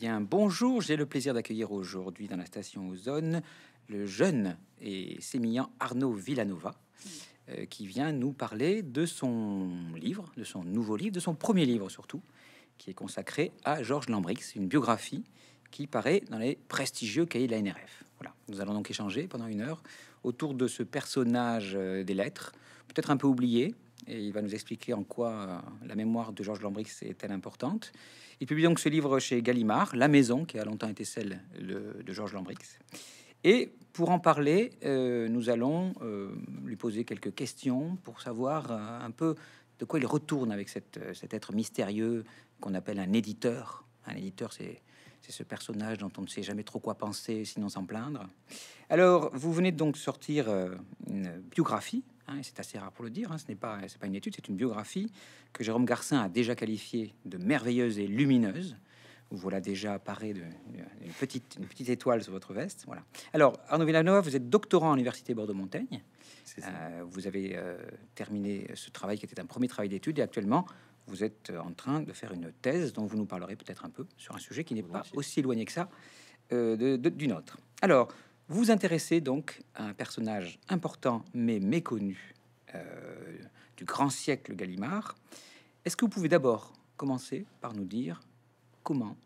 Eh bonjour, j'ai le plaisir d'accueillir aujourd'hui dans la station Ozone le jeune et sémillant Arnaud Villanova, euh, qui vient nous parler de son livre, de son nouveau livre, de son premier livre surtout, qui est consacré à Georges Lambrix, une biographie qui paraît dans les prestigieux cahiers de la NRF. Voilà, nous allons donc échanger pendant une heure autour de ce personnage euh, des lettres, peut-être un peu oublié, et il va nous expliquer en quoi euh, la mémoire de Georges Lambrix est-elle importante. Il publie donc ce livre chez Gallimard, La Maison, qui a longtemps été celle de, Georges Lambrix. Et pour en parler, euh, nous allons euh, lui poser quelques questions pour savoir un peu de quoi il retourne avec cet être mystérieux qu'on appelle un éditeur. Un éditeur, c'est ce personnage dont on ne sait jamais trop quoi penser, sinon s'en plaindre. Alors, vous venez donc sortir une biographie Hein, c'est assez rare pour le dire, hein, ce n'est pas, pas une étude, c'est une biographie que Jérôme Garcin a déjà qualifiée de merveilleuse et lumineuse. Vous voilà déjà paré de petite, une petite étoile sur votre veste. Voilà. Alors, Arnaud Villanova, vous êtes doctorant à l'Université Bordeaux-Montaigne. Euh, vous avez euh, terminé ce travail qui était un premier travail d'étude et actuellement, vous êtes euh, en train de faire une thèse dont vous nous parlerez peut-être un peu sur un sujet qui n'est pas aussi éloigné que ça euh, du nôtre. Alors, vous intéressez donc à un personnage important mais méconnu euh, du grand siècle Gallimard. Est-ce que vous pouvez d'abord commencer par nous dire comment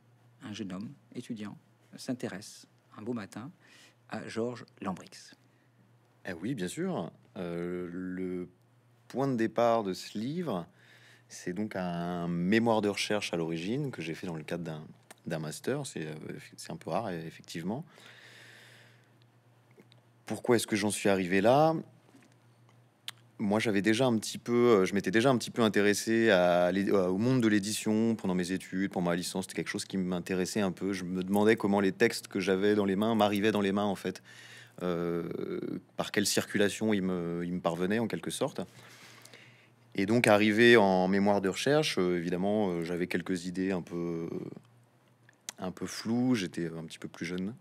un jeune homme étudiant s'intéresse un beau matin à Georges Lambrix eh Oui, bien sûr. Euh, le point de départ de ce livre, c'est donc un mémoire de recherche à l'origine que j'ai fait dans le cadre d'un master. Euh, c'est un peu rare, effectivement pourquoi est-ce que j'en suis arrivé là moi, j'avais déjà un petit peu, euh, je m'étais déjà un petit peu intéressé à, euh, au monde de l'édition pendant mes études, pendant ma licence. C'était quelque chose qui m'intéressait un peu. Je me demandais comment les textes que j'avais dans les mains m'arrivaient dans les mains, en fait, euh, par quelle circulation ils me, parvenaient, en quelque sorte. Et donc, arrivé en mémoire de recherche, évidemment, j'avais quelques idées un peu, un peu floues. J'étais un petit peu plus jeune.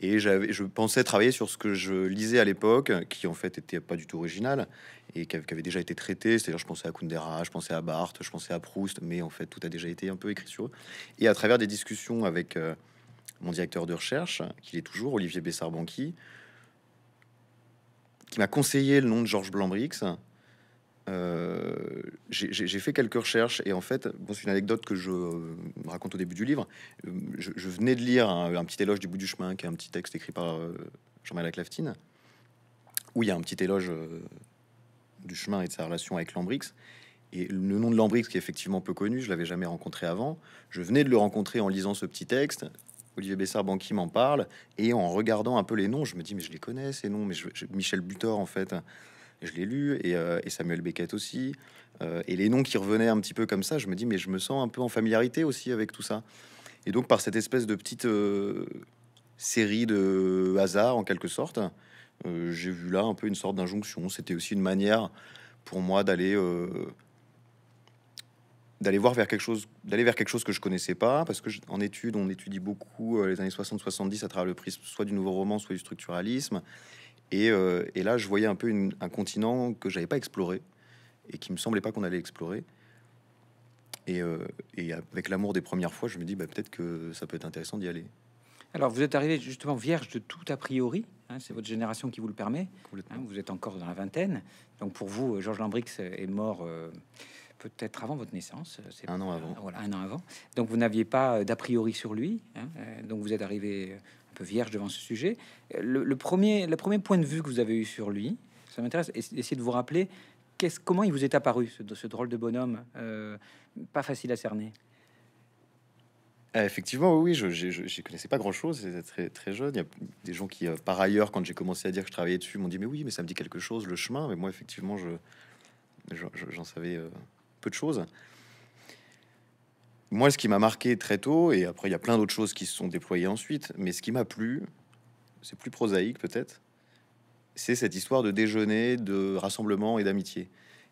Et je pensais travailler sur ce que je lisais à l'époque, qui en fait n'était pas du tout original et qui avait, déjà été traité. C'est-à-dire, je pensais à Kundera, je pensais à Barthes, je pensais à Proust, mais en fait, tout a déjà été un peu écrit sur eux. Et à travers des discussions avec euh, mon directeur de recherche, qu'il est toujours, Olivier bessard qui m'a conseillé le nom de Georges Blambrix, euh, j'ai fait quelques recherches et en fait, bon, c'est une anecdote que je euh, raconte au début du livre. Euh, je, venais de lire un, petit éloge du bout du chemin, qui est un petit texte écrit par Jean-Marie Laclaftine, où il y a un petit éloge du chemin et de sa relation avec Lambrix. Et le nom de Lambrix, qui est effectivement peu connu, je l'avais jamais rencontré avant. Je venais de le rencontrer en lisant ce petit texte. Olivier Bessard-Banqui m'en parle et en regardant un peu les noms, je me dis mais je les connais ces noms, mais Michel Butor en fait je l'ai lu, et, euh, Samuel Beckett aussi. Euh, et les noms qui revenaient un petit peu comme ça, je me dis, mais je me sens un peu en familiarité aussi avec tout ça. Et donc, par cette espèce de petite euh, série de hasards, en quelque sorte, j'ai vu là un peu une sorte d'injonction. C'était aussi une manière pour moi d'aller d'aller voir vers quelque chose d'aller vers quelque chose que je connaissais pas parce que en études on étudie beaucoup les années 60 70 à travers le prisme soit du nouveau roman soit du structuralisme euh, et, là, je voyais un peu un continent que j'avais pas exploré et qui me semblait pas qu'on allait explorer. Et, euh, avec l'amour des premières fois, je me dis bah, peut-être que ça peut être intéressant d'y aller. Alors, vous êtes arrivé justement vierge de tout a priori. Hein, c'est votre génération qui vous le permet. Hein, vous êtes encore dans la vingtaine. Donc, pour vous, euh, Georges Lambrix est mort peut-être avant votre naissance. C'est un an avant. Voilà, un an avant. Donc, vous n'aviez pas d'a priori sur lui. Hein, donc, vous êtes arrivé un peu vierge devant ce sujet. Le, premier, le premier point de vue que vous avez eu sur lui, ça m'intéresse, essayez de vous rappeler comment il vous est apparu, ce, ce drôle de bonhomme, euh, pas facile à cerner. Ah, effectivement, oui, je connaissais pas grand-chose, c'était très, très jeune. Il y a des gens qui, euh, par ailleurs, quand j'ai commencé à dire que je travaillais dessus, m'ont dit, mais oui, mais ça me dit quelque chose, le chemin. Mais moi, effectivement, je j'en savais euh, peu de choses moi, ce qui m'a marqué très tôt, et après, il y a plein d'autres choses qui se sont déployées ensuite, mais ce qui m'a plu, c'est plus prosaïque peut-être, c'est cette histoire de déjeuner, de rassemblement et d'amitié.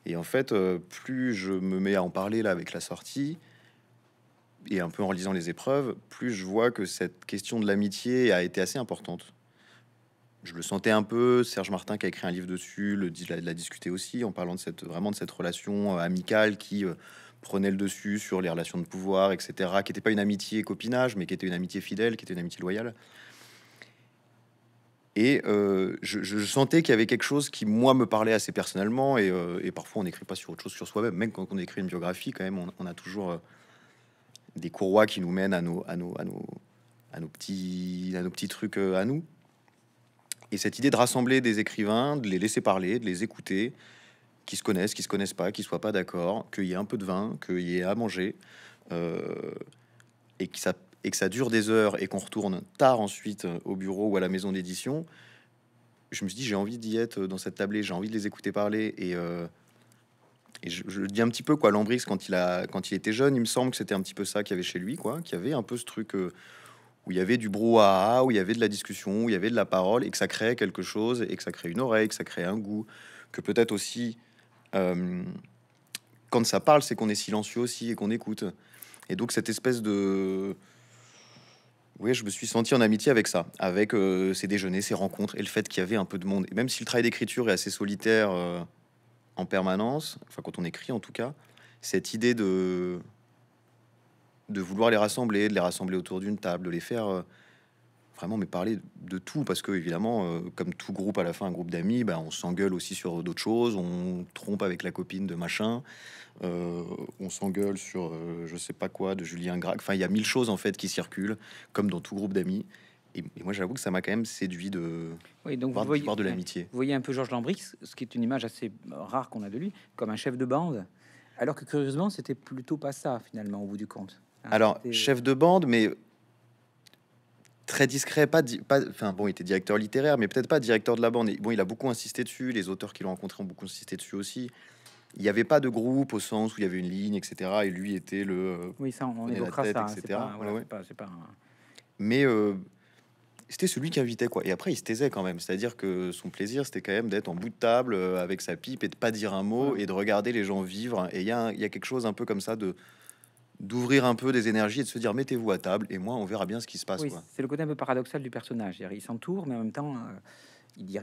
Et en fait, euh, plus je me mets à en parler là avec la sortie, et un peu en lisant les épreuves, plus je vois que cette question de l'amitié a été assez importante. Je le sentais un peu, Serge Martin qui a écrit un livre dessus, le, l'a, l'a discuté aussi en parlant de cette, vraiment de cette relation euh, amicale qui euh, prenait le dessus sur les relations de pouvoir, etc., qui n'était pas une amitié copinage, mais qui était une amitié fidèle, qui était une amitié loyale. Et euh, je, sentais qu'il y avait quelque chose qui, moi, me parlait assez personnellement. Et, euh, parfois, on n'écrit pas sur autre chose sur soi-même. Même quand on écrit une biographie, quand même, on, a toujours euh, des courroies qui nous mènent à nos, à nos, petits, à nos petits trucs à nous. Et cette idée de rassembler des écrivains, de les laisser parler, de les écouter, qui se connaissent, qui se connaissent pas, qui soient pas d'accord, qu'il y ait un peu de vin, qu'il y ait à manger, euh, et, que ça, et que ça dure des heures et qu'on retourne tard ensuite euh, au bureau ou à la maison d'édition, je me suis dit j'ai envie d'y être dans cette tablée, j'ai envie de les écouter parler et, euh, je, je, dis un petit peu quoi Lambrix quand il a quand il était jeune, il me semble que c'était un petit peu ça qu'il y avait chez lui quoi, qu'il y avait un peu ce truc où il y avait du brouhaha, où il y avait de la discussion, où il y avait de la parole et que ça créait quelque chose et que ça crée une oreille, que ça crée un goût, que peut-être aussi euh, quand ça parle, c'est qu'on est silencieux aussi et qu'on écoute. Et donc cette espèce de... Oui, je me suis senti en amitié avec ça, avec euh, ces déjeuners, ces rencontres et le fait qu'il y avait un peu de monde. Et même si le travail d'écriture est assez solitaire euh, en permanence, enfin quand on écrit en tout cas, cette idée de de vouloir les rassembler, de les rassembler autour d'une table, de les faire vraiment mais parler de tout parce que évidemment euh, comme tout groupe à la fin un groupe d'amis ben on s'engueule aussi sur d'autres choses on trompe avec la copine de machin euh, on s'engueule sur euh, je sais pas quoi de Julien Grac enfin il y a mille choses en fait qui circulent comme dans tout groupe d'amis et, moi j'avoue que ça m'a quand même séduit de oui, donc voir, de l'amitié vous voyez un peu Georges Lambrix ce qui est une image assez rare qu'on a de lui comme un chef de bande alors que curieusement c'était plutôt pas ça finalement au bout du compte hein, alors chef de bande mais très discret, pas, pas, enfin bon, il était directeur littéraire, mais peut-être pas directeur de la bande. Et bon, il a beaucoup insisté dessus, les auteurs qui l'ont rencontré ont beaucoup insisté dessus aussi. Il n'y avait pas de groupe au sens où il y avait une ligne, etc. Et lui était le. Euh, oui, ça, on, est évoquera hein, Etc. Mais euh, c'était celui qui invitait, quoi. Et après, il se taisait quand même. C'est-à-dire que son plaisir, c'était quand même d'être en bout de table euh, avec sa pipe et de pas dire un mot et de regarder les gens vivre. Et il y, y, a quelque chose un peu comme ça de d'ouvrir un peu des énergies et de se dire mettez-vous à table et moi on verra bien ce qui se passe. Oui, c'est le côté un peu paradoxal du personnage. Il s'entoure, mais en même temps, euh, il,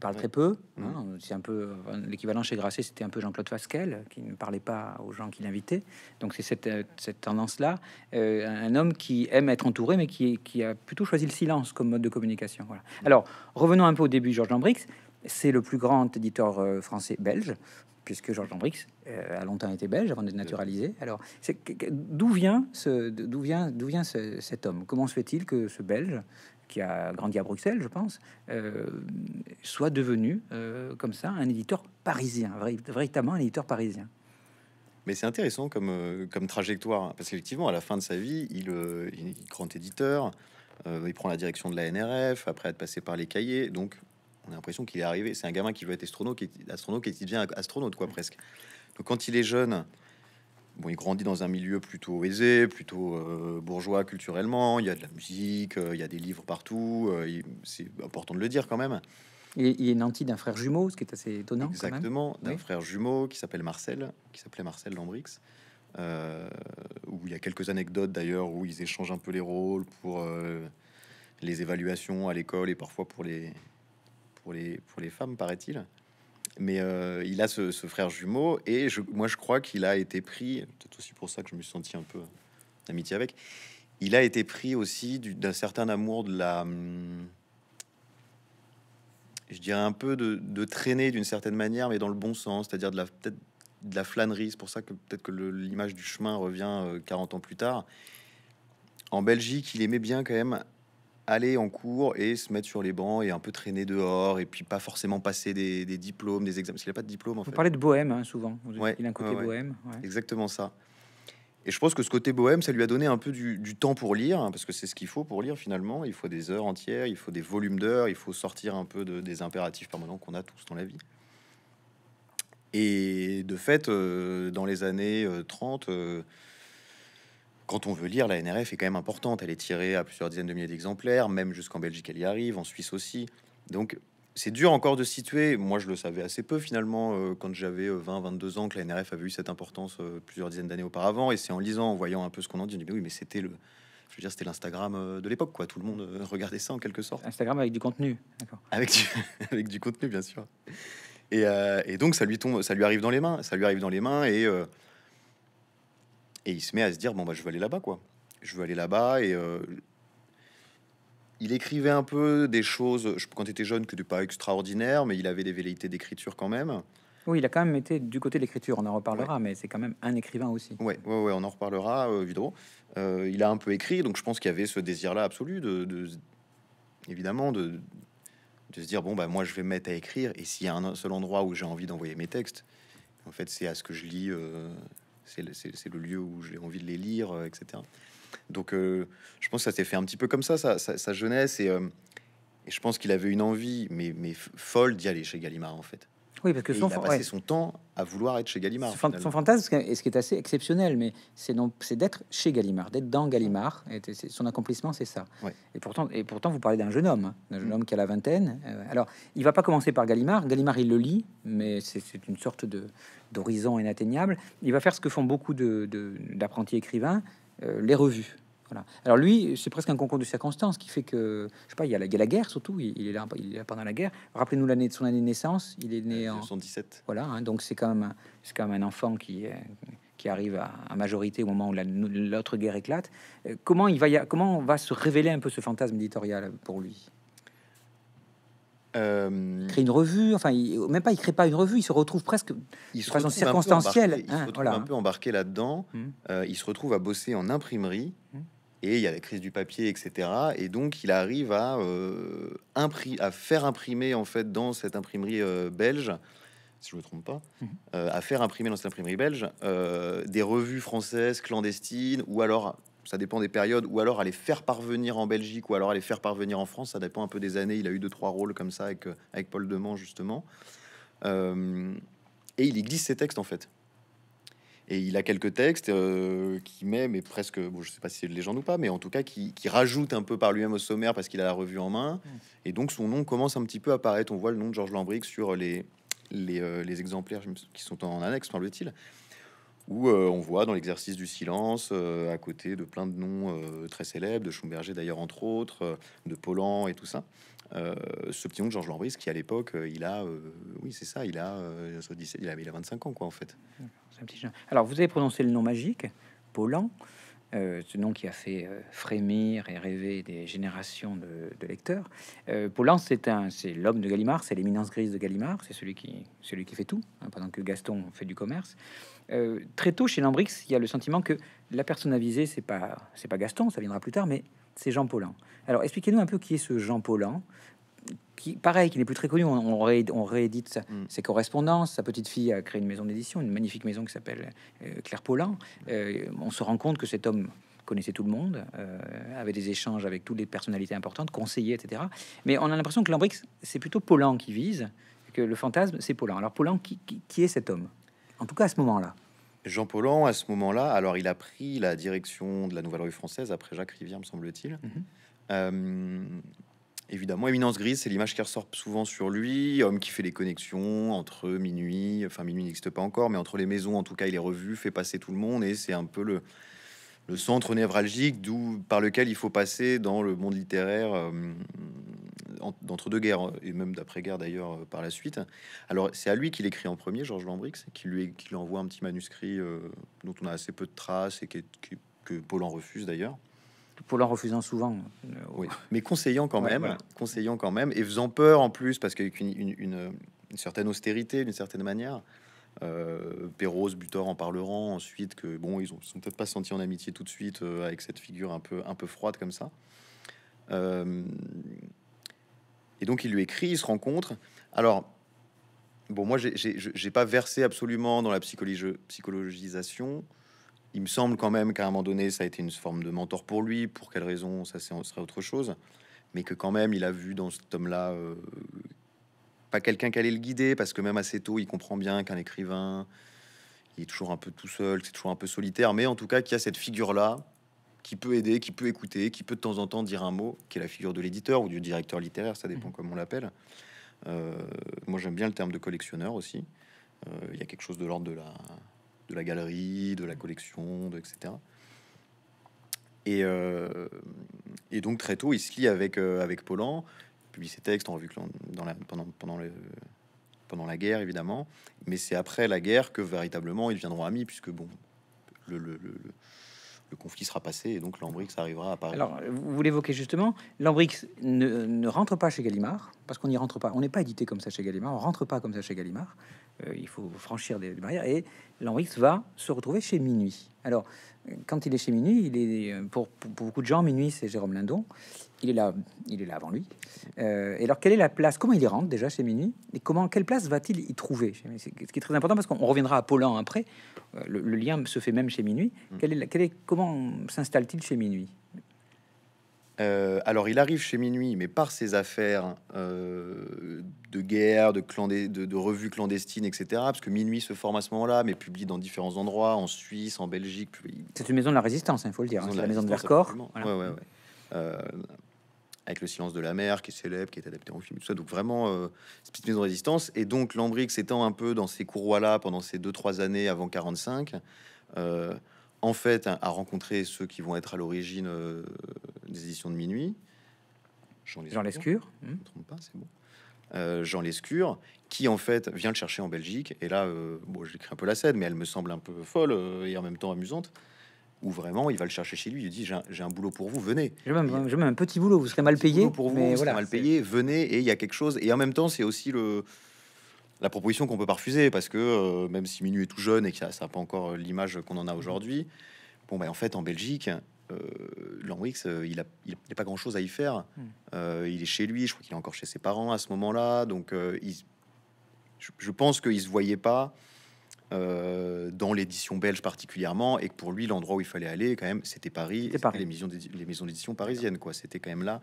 parle très peu. Mm. Hein. c'est un peu euh, l'équivalent chez Grasset, c'était un peu Jean-Claude Fasquelle qui ne parlait pas aux gens qu'il invitait. Donc c'est cette, euh, tendance-là. un homme qui aime être entouré, mais qui, a plutôt choisi le silence comme mode de communication. Mm. Alors revenons un peu au début, Georges Lambrix c'est le plus grand éditeur français belge puisque Georges Lambrix euh, a longtemps été belge avant d'être naturalisé. Alors, d'où vient, ce, d'où vient, vient cet homme Comment se fait-il que ce Belge, qui a grandi à Bruxelles, je pense, euh, soit devenu euh, comme ça un éditeur parisien, véritablement un éditeur parisien mais c'est intéressant comme, comme trajectoire, hein, parce qu'effectivement, à la fin de sa vie, il, est grand éditeur, il prend la direction de la NRF, après être passé par les cahiers, donc on a l'impression qu'il est arrivé. C'est un gamin qui veut être astronaute, qui est astronaute, qui devient astronaute, quoi, presque. Donc quand il est jeune, bon, il grandit dans un milieu plutôt aisé, plutôt euh, bourgeois culturellement. Il y a de la musique, euh, il y a des livres partout. Euh, c'est important de le dire quand même. Il est, il est nanti d'un frère jumeau, ce qui est assez étonnant. Exactement, d'un frère jumeau qui s'appelle Marcel, qui s'appelait Marcel Lambrix. où il y a quelques anecdotes d'ailleurs où ils échangent un peu les rôles pour les évaluations à l'école et parfois pour les, pour les, pour les femmes, paraît-il. Mais euh, il a ce, ce, frère jumeau et je, moi je crois qu'il a été pris, peut-être aussi pour ça que je me suis senti un peu d'amitié avec, il a été pris aussi d'un certain amour de la... Hum, je dirais un peu de, de traîner d'une certaine manière, mais dans le bon sens, c'est-à-dire de la peut-être de la flânerie. C'est pour ça que peut-être que l'image du chemin revient 40 euh, ans plus tard. En Belgique, il aimait bien quand même aller en cours et se mettre sur les bancs et un peu traîner dehors et puis pas forcément passer des, diplômes, des examens. s'il qu'il n'a pas de diplôme. En Vous parlez de bohème hein, souvent. Il a un côté bohème. Exactement ça. Et je pense que ce côté bohème, ça lui a donné un peu du, temps pour lire, hein, parce que c'est ce qu'il faut pour lire finalement. Il faut des heures entières, il faut des volumes d'heures, il faut sortir un peu des impératifs permanents qu'on a tous dans la vie. Et de fait, euh, dans les années 30, euh, quand on veut lire, la NRF est quand même importante. Elle est tirée à plusieurs dizaines de milliers d'exemplaires, même jusqu'en Belgique, elle y arrive, en Suisse aussi. Donc, c'est dur encore de situer. Moi, je le savais assez peu finalement euh, quand j'avais 20-22 euh, ans que la NRF avait eu cette importance euh, plusieurs dizaines d'années auparavant. Et c'est en lisant, en voyant un peu ce qu'on en dit, mais oui, mais c'était le, je veux dire, c'était l'Instagram de l'époque, quoi. Tout le monde regardait ça en quelque sorte. Instagram avec du contenu, Avec du, contenu, bien sûr. Et, et, donc, ça lui tombe, ça lui arrive dans les mains, ça lui arrive dans les mains et et il se met à se dire bon bah je veux aller là-bas quoi. Je veux aller là-bas et euh, il écrivait un peu des choses je, quand il était jeune que du pas extraordinaire, mais il avait des velléités d'écriture quand même. Oui, il a quand même été du côté de l'écriture, on en reparlera, mais c'est quand même un écrivain aussi. Oui, ouais, ouais, on en reparlera, euh, Vidro. Euh, il a un peu écrit, donc je pense qu'il y avait ce désir-là absolu, de, évidemment, de, de se dire, bon, bah, moi, je vais me mettre à écrire, et s'il y a un seul endroit où j'ai envie d'envoyer mes textes, en fait, c'est à ce que je lis c'est le, lieu où j'ai envie de les lire, euh, etc. Donc euh, je pense que ça s'est fait un petit peu comme ça, sa, jeunesse, euh, et, je pense qu'il avait une envie, mais, mais folle, d'y aller chez Gallimard, en fait. Oui, parce que son, il a passé son temps à vouloir être chez Gallimard. Son, fantasme, ce qui est assez exceptionnel, mais c'est donc d'être chez Gallimard, d'être dans Gallimard. Et son accomplissement, c'est ça. Et pourtant, vous parlez d'un jeune homme, hein, un jeune mm. homme qui a la vingtaine. Euh, alors, il va pas commencer par Gallimard. Gallimard, il le lit, mais c'est une sorte d'horizon inatteignable. Il va faire ce que font beaucoup d'apprentis écrivains, euh, les revues. Alors lui, c'est presque un concours de circonstances qui fait que, je sais pas, il y a la, guerre surtout, il, est là, il pendant la guerre. Rappelez-nous l'année de son année de naissance, il est né en en... Voilà, hein, donc c'est quand, même, quand un enfant qui, euh, arrive à, majorité au moment où l'autre guerre éclate. Euh, comment, il va comment va se révéler un peu ce fantasme éditorial pour lui euh... crée une revue, enfin même pas, il crée pas une revue, il se retrouve presque, il se retrouve circonstancielle, un il se retrouve un peu embarqué hein, là-dedans. Hmm. Euh, il se retrouve à bosser en imprimerie. Hmm et il y a la crise du papier, etc. Et donc, il arrive à, euh, à faire imprimer, en fait, dans cette imprimerie euh, belge, si je ne me trompe pas, mhm. euh, à faire imprimer dans cette imprimerie belge euh, des revues françaises clandestines, ou alors, ça dépend des périodes, ou alors à les faire parvenir en Belgique, ou alors à les faire parvenir en France, ça dépend un peu des années. Il a eu deux, trois rôles comme ça avec, avec Paul Demand, justement. et il y glisse ses textes, en fait. Et il a quelques textes euh, qui met, mais presque, bon, je sais pas si c'est de légende ou pas, mais en tout cas qui, qui rajoute un peu par lui-même au sommaire parce qu'il a la revue en main. Mm. Et donc son nom commence un petit peu à apparaître. On voit le nom de Georges Lambric sur euh, euh, les, exemplaires qui sont en annexe, semble-t-il, où on voit dans l'exercice du silence, à côté de plein de noms très célèbres, de Schumberger d'ailleurs entre autres, de Poland et tout ça. Euh, ce petit de Georges Lambris, qui à l'époque, euh, il a, euh, oui, c'est ça, il a, il a, 25 ans, quoi, en fait. Alors, vous avez prononcé le nom magique, Paulan, ce nom qui a fait frémir et rêver des générations de, lecteurs. Paulan, c'est un, c'est l'homme de Gallimard, c'est l'éminence grise de Gallimard, c'est celui qui, celui qui fait tout, hein, pendant que Gaston fait du commerce. très tôt chez Lambris il y a le sentiment que la personne avisée, c'est pas, c'est pas Gaston, ça viendra plus tard, mais c'est Jean Paulin. Alors expliquez-nous un peu qui est ce Jean Paulin. Qui, pareil, qui n'est plus très connu, on, réédite mm. ses correspondances. Sa petite fille a créé une maison d'édition, une magnifique maison qui s'appelle euh, Claire Paulin. Euh, on se rend compte que cet homme connaissait tout le monde, euh, avait des échanges avec toutes les personnalités importantes, conseillers, etc. Mais on a l'impression que Lambrix, c'est plutôt Paulin qui vise, que le fantasme, c'est Paulin. Alors Paulin, qui est cet homme En tout cas, à ce moment-là. Jean Paulhan, à ce moment-là, alors il a pris la direction de la Nouvelle Rue Française après Jacques Rivière, me semble-t-il. Mhm. Euh, évidemment, Éminence Grise, c'est l'image qui ressort souvent sur lui, homme qui fait les connexions entre minuit, enfin minuit n'existe pas encore, mais entre les maisons, en tout cas, il est revu, fait passer tout le monde, et c'est un peu le, le centre névralgique d'où par lequel il faut passer dans le monde littéraire euh, d'entre-deux-guerres et même d'après-guerre d'ailleurs euh, par la suite. Alors c'est à lui qu'il écrit en premier, Georges Lambrix, qui lui, qui lui envoie un petit manuscrit euh, dont on a assez peu de traces et que, que, paul en refuse d'ailleurs. en refusant souvent. Oui, mais conseillant quand même, conseillant quand même et faisant peur en plus parce qu'avec une, une certaine austérité d'une certaine manière. Euh, Perros, Butor en parleront ensuite que bon, ils ont sont peut-être pas sentis en amitié tout de suite euh, avec cette figure un peu, un peu froide comme ça. Euh, et donc il lui écrit, il se rencontre. Alors, bon, moi j'ai pas versé absolument dans la psychologie, psychologisation. Il me semble quand même qu'à un moment donné, ça a été une forme de mentor pour lui. Pour quelle raison, ça serait autre chose. Mais que quand même, il a vu dans ce tome-là pas quelqu'un qui allait le guider, parce que même assez tôt, il comprend bien qu'un écrivain, il est toujours un peu tout seul, c'est toujours un peu solitaire, mais en tout cas, qu'il y a cette figure-là qui peut aider, qui peut écouter, qui peut de temps en temps dire un mot, qui est la figure de l'éditeur ou du directeur littéraire, ça dépend mhm. comment comme on l'appelle. Euh, moi, j'aime bien le terme de collectionneur aussi. Euh, il y a quelque chose de l'ordre de la, de la galerie, de la collection, de, etc. Euh, et, donc très tôt, il se lie avec, euh, avec publie ses textes, on revue dans pendant, le, pendant la guerre, évidemment. Mais c'est après la guerre que véritablement ils deviendront amis, puisque bon, le, conflit sera passé et donc Lambrix arrivera à Paris. Alors, vous l'évoquez justement, Lambrix ne, ne, rentre pas chez Gallimard, parce qu'on n'y rentre pas. On n'est pas édité comme ça chez Gallimard, on rentre pas comme ça chez Gallimard. Euh, il faut franchir des, barrières. Et l'Henrix va se retrouver chez Minuit. Alors, quand il est chez Minuit, il est pour, beaucoup de gens, Minuit c'est Jérôme Lindon. Il est là, il est là avant lui. Euh, et alors, quelle est la place Comment il y rentre déjà chez Minuit Et comment, quelle place va-t-il y trouver ce qui est très important parce qu'on reviendra à Polan après. Euh, le, lien se fait même chez Minuit. Mm. Quelle comment s'installe-t-il chez Minuit euh, alors, il arrive chez Minuit, mais par ses affaires euh, de guerre, de, de, de, revues clandestines, etc. Parce que Minuit se forme à ce moment-là, mais publie dans différents endroits, en Suisse, en Belgique. C'est une maison de la résistance, hein, il faut le dire. Hein, c'est la, maison de Vercors. Euh, avec le silence de la mer, qui est célèbre, qui est adapté en film, tout ça. Donc vraiment, une maison de résistance. Et donc Lambrix s'étend un peu dans ces courroies-là pendant ces deux trois années avant 45, en fait, à rencontrer ceux qui vont être à l'origine des éditions de minuit. Jean Lescure. Jean Lescure. qui en fait vient le chercher en Belgique. Et là, euh, bon, j'écris un peu la scène, mais elle me semble un peu folle euh, et en même temps amusante. Où vraiment, il va le chercher chez lui. Il dit J'ai un, boulot pour vous, venez. je même, un petit boulot, vous serez mal payé. Pour vous, voilà, payé, venez. Et il y a quelque chose. Et en même temps, c'est aussi le, la proposition qu'on peut pas refuser parce que euh, même si Minuit est tout jeune et que ça n'a pas encore euh, l'image qu'on en a aujourd'hui, bon, bah, en fait, en Belgique, Landwix, euh, euh, il n'a pas grand-chose à y faire. Hmm. Euh, il est chez lui, je crois qu'il est encore chez ses parents à ce moment-là. Donc, je, pense qu'il ne se voyait pas dans l'édition belge particulièrement, et que pour lui, l'endroit où il fallait aller, quand même, c'était Paris, Paris. Les, maisons les maisons d'édition parisiennes, quoi. C'était quand même là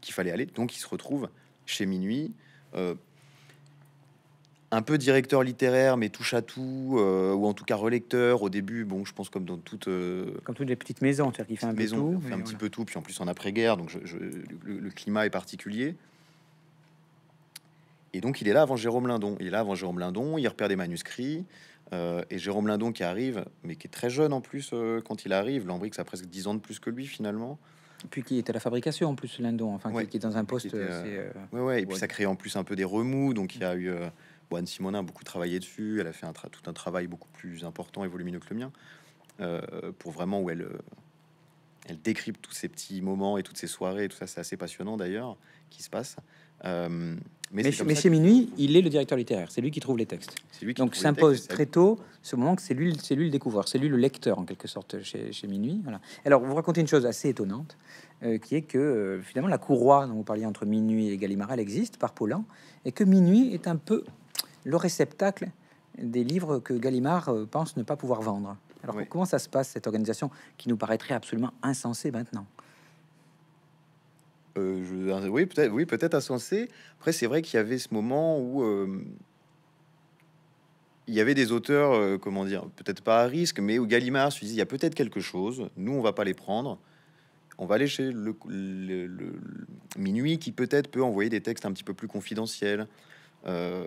qu'il fallait aller. Donc, il se retrouve chez Minuit, un peu directeur littéraire, mais touche à tout, euh, ou en tout cas relecteur. Au début, bon, je pense comme dans toute. Euh, comme toutes les petites maisons, faire qu'il fait un maison, un petit peu tout, puis en plus en après-guerre, donc le, climat est particulier. Et donc il est là avant Jérôme Lindon. Il est là avant Jérôme Lindon, il repère des manuscrits. Euh, et Jérôme Lindon qui arrive, mais qui est très jeune en plus quand il arrive. Lambrix a presque 10 ans de plus que lui finalement. Puis qui est à la fabrication en plus, Lindon, enfin qui, est dans un poste. et puis ça crée en plus un peu des remous, donc il y a eu. Bon, Simonin a beaucoup travaillé dessus, elle a fait un tout un travail beaucoup plus important et volumineux que le mien, euh, pour vraiment où euh, elle, décrypte tous ces petits moments et toutes ces soirées, et tout ça, c'est assez passionnant d'ailleurs, qui se passe. Euh, mais, chez Minuit, il est le directeur littéraire, c'est lui qui trouve les textes. Lui Donc s'impose très tôt ce moment que c'est lui, c'est lui le découvreur, c'est lui le lecteur en quelque sorte chez, Minuit. Alors vous racontez une chose assez étonnante, qui est que finalement la courroie dont vous parliez entre Minuit et Gallimard, existe par Paulin, et que Minuit est un peu le réceptacle des livres que Gallimard euh, pense ne pas pouvoir vendre. Alors comment ça se passe, cette organisation qui nous paraîtrait absolument insensée maintenant euh, Oui, peut-être oui, peut insensée. Après, c'est vrai qu'il y avait ce moment où... Euh, il y avait des auteurs, comment dire, peut-être pas à risque, mais où Gallimard se dit, il y a peut-être quelque chose, nous, on va pas les prendre, on va aller chez le, le Minuit, qui peut-être peut envoyer des textes un petit peu plus confidentiels, euh,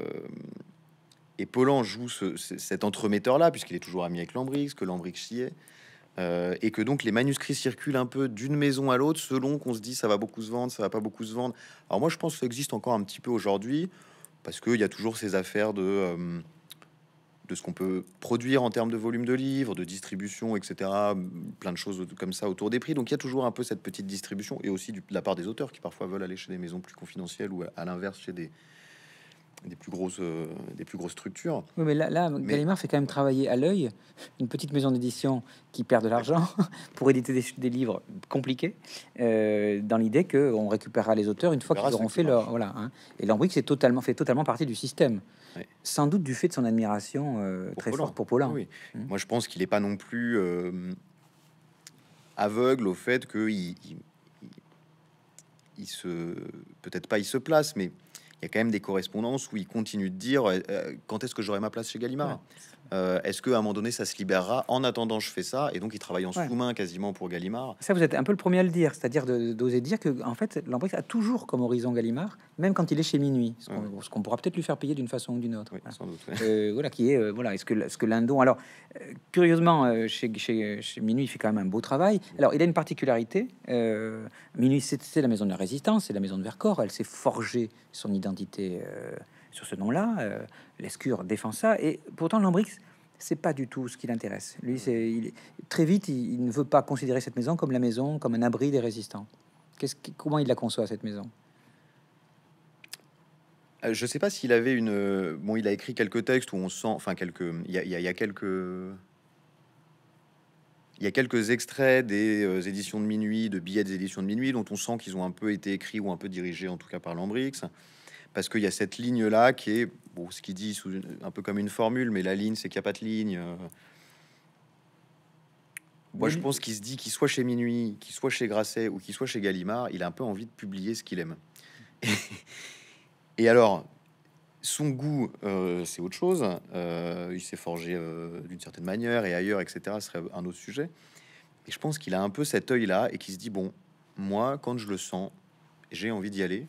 et Polan joue cet entremetteur-là, puisqu'il est toujours ami avec Lambrix, que Lambrix y est. Euh, et que donc les manuscrits circulent un peu d'une maison à l'autre selon qu'on se dit ça va beaucoup se vendre, ça va pas beaucoup se vendre. Alors moi je pense que ça existe encore un petit peu aujourd'hui parce qu'il y a toujours ces affaires de, euh, de ce qu'on peut produire en termes de volume de livres, de distribution, etc. Plein de choses comme ça autour des prix. Donc il y a toujours un peu cette petite distribution et aussi du, de la part des auteurs qui parfois veulent aller chez des maisons plus confidentielles ou à l'inverse chez des, des plus grosses, euh, des plus grosses structures. Oui, mais là, là Gallimard fait quand même travailler à l'œil une petite maison d'édition qui perd de l'argent pour éditer des, livres compliqués, euh, dans l'idée que on récupérera les auteurs une fois qu'ils auront fait leur voilà. Hein. Et Lambrix c'est totalement fait totalement partie du système, sans doute du fait de son admiration euh, très forte pour Paulin. Oui, mmh. Moi, je pense qu'il n'est pas non plus aveugle au fait qu'il il, il, se peut-être pas il se place, mais il y a quand même des correspondances où il continue de dire euh, euh, quand est-ce que j'aurai ma place chez Gallimard euh, est-ce qu'à un moment donné, ça se libérera En attendant, je fais ça. Et donc, il travaille en sous-main quasiment pour Gallimard. Ça, vous êtes un peu le premier à le dire, c'est-à-dire d'oser dire que, en fait, l'empreinte a toujours comme horizon Gallimard, même quand il est chez Minuit, ce qu'on pourra peut-être lui faire payer d'une façon ou d'une autre. Euh, voilà. qui est, euh, voilà, est-ce que, l'un ce que Alors, curieusement, chez, chez, Minuit, il fait quand même un beau travail. Alors, il a une particularité. Minuit, c'est la maison de la résistance, c'est la maison de Vercors. Elle s'est forgée son identité sur ce nom-là. Lescure défend ça, et pourtant Lambrix, c'est pas du tout ce qui l'intéresse. Lui, c'est très vite, il, ne veut pas considérer cette maison comme la maison, comme un abri des résistants. Qu'est-ce, comment il la conçoit cette maison euh, Je sais pas s'il avait une. Euh, bon, il a écrit quelques textes où on sent, enfin quelques. Il y, a, quelques. Il y a quelques extraits des euh, éditions de minuit, de billets des éditions de minuit, dont on sent qu'ils ont un peu été écrits ou un peu dirigés, en tout cas par Lambrix parce qu'il y a cette ligne-là qui est, bon, ce qu'il dit, sous un peu comme une formule, mais la ligne, c'est qu'il n'y a pas de ligne. Euh. Moi, je pense qu'il se dit qu'il soit chez Minuit, qu'il soit chez Grasset ou qu'il soit chez Gallimard, il a un peu envie de publier ce qu'il aime. Et, alors, son goût, euh, c'est autre chose. Euh, il s'est forgé d'une certaine manière et ailleurs, etc. serait un autre sujet. Et je pense qu'il a un peu cet œil-là et qu'il se dit bon, moi, quand je le sens, j'ai envie d'y aller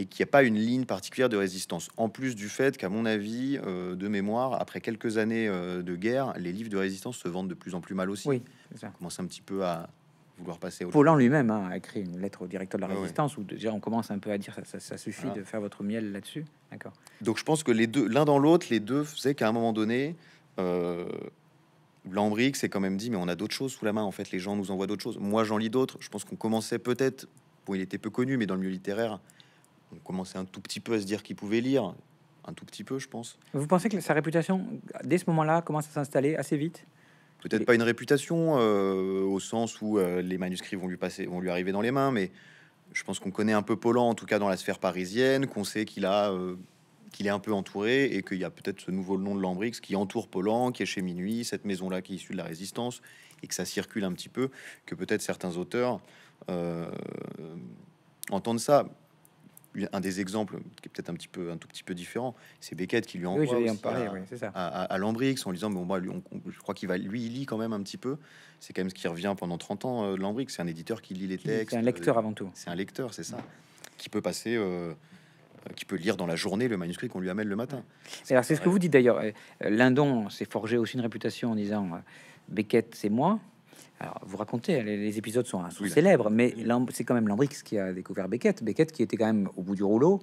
et qu'il n'y a pas une ligne particulière de résistance. En plus du fait qu'à mon avis, euh, de mémoire, après quelques années euh, de guerre, les livres de résistance se vendent de plus en plus mal aussi. Oui, ça. On commence un petit peu à vouloir passer au... Paulan lui-même hein, a écrit une lettre au directeur de la ah résistance ou où déjà on commence un peu à dire ça, ça, suffit ah. de faire votre miel là-dessus. D'accord. Donc je pense que les deux, l'un dans l'autre, les deux faisaient qu'à un moment donné... Euh, Lambric s'est quand même dit, mais on a d'autres choses sous la main. En fait, les gens nous envoient d'autres choses. Moi, j'en lis d'autres. Je pense qu'on commençait peut-être, bon, il était peu connu, mais dans le milieu littéraire, on commençait un tout petit peu à se dire qu'il pouvait lire, un tout petit peu, je pense. Vous pensez que sa réputation, dès ce moment-là, commence à s'installer assez vite Peut-être pas une réputation euh, au sens où euh, les manuscrits vont lui passer, vont lui arriver dans les mains, mais je pense qu'on connaît un peu Polan, en tout cas dans la sphère parisienne, qu'on sait qu'il a euh, qu'il est un peu entouré et qu'il y a peut-être ce nouveau nom de Lambrix qui entoure Polan, qui est chez Minuit, cette maison-là qui est issue de la résistance et que ça circule un petit peu, que peut-être certains auteurs entendent ça un des exemples qui est peut-être un petit peu un tout petit peu différent, c'est Beckett qui lui envoie à, à, Lambrix en lui disant bon bah, lui, je crois qu'il va lui il lit quand même un petit peu. C'est quand même ce qui revient pendant 30 ans euh, Lambrix, c'est un éditeur qui lit les textes. C'est un lecteur euh, avant tout. C'est un lecteur, c'est ça. Qui peut passer euh, euh, qui peut lire dans la journée le manuscrit qu'on lui amène le matin. C'est ce que vous dites d'ailleurs. Lindon s'est forgé aussi une réputation en disant Beckett, c'est moi. Alors, vous racontez, les, épisodes sont, sont célèbres, mais c'est quand même Lambrix qui a découvert Beckett. Beckett qui était quand même au bout du rouleau,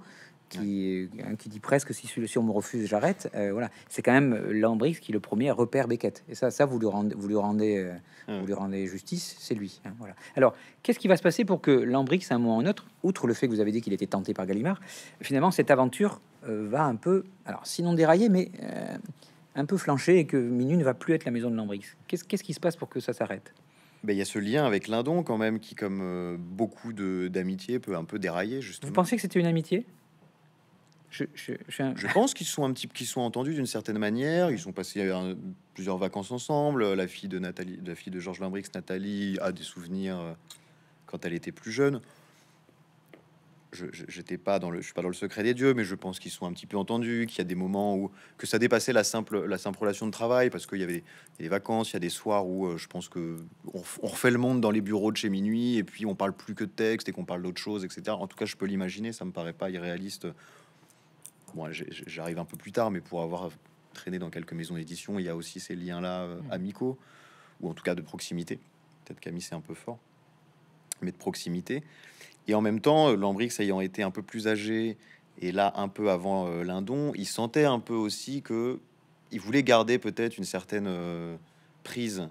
qui, hein, qui dit presque si, on me refuse, j'arrête. Euh, voilà, c'est quand même euh, Lambrix qui le premier repère Beckett. Et ça, ça vous lui rendez, vous lui rendez, euh, mmh. vous lui rendez justice, c'est lui. Hein, voilà. Alors, qu'est-ce qui va se passer pour que Lambrix, à un moment ou un autre, outre le fait que vous avez dit qu'il était tenté par Gallimard, finalement cette aventure va un peu, alors sinon dérailler, mais un peu flancher et que Minu ne va plus être la maison de Lambrix. Qu'est-ce qui se passe pour que ça s'arrête ben, il y a ce lien avec Lindon quand même qui, comme euh, beaucoup d'amitié, peut un peu dérailler. Justement. Vous pensez que c'était une amitié je, je, je... pense qu'ils sont un petit, sont entendus d'une certaine manière. Ils sont passés euh, plusieurs vacances ensemble. La fille de Nathalie, la fille de Georges Limbrix, Nathalie, a des souvenirs euh, quand elle était plus jeune je j'étais pas dans le, je suis pas dans le secret des dieux, mais je pense qu'ils sont un petit peu entendus, qu'il y a des moments où que ça dépassait la simple, la simple relation de travail, parce qu'il y avait des, vacances, il y a des soirs où euh, je pense que on, on, refait le monde dans les bureaux de chez minuit, et puis on parle plus que de texte et qu'on parle d'autre chose, etc. En tout cas, je peux l'imaginer, ça me paraît pas irréaliste. Bon, j'arrive un peu plus tard, mais pour avoir traîné dans quelques maisons d'édition, il y a aussi ces liens-là euh, mmh. amicaux, ou en tout cas de proximité. Peut-être Camille, c'est un peu fort, mais de proximité. Et en même temps, euh, Lambrix ayant été un peu plus âgé et là un peu avant euh, Lindon, il sentait un peu aussi que il voulait garder peut-être une certaine euh, prise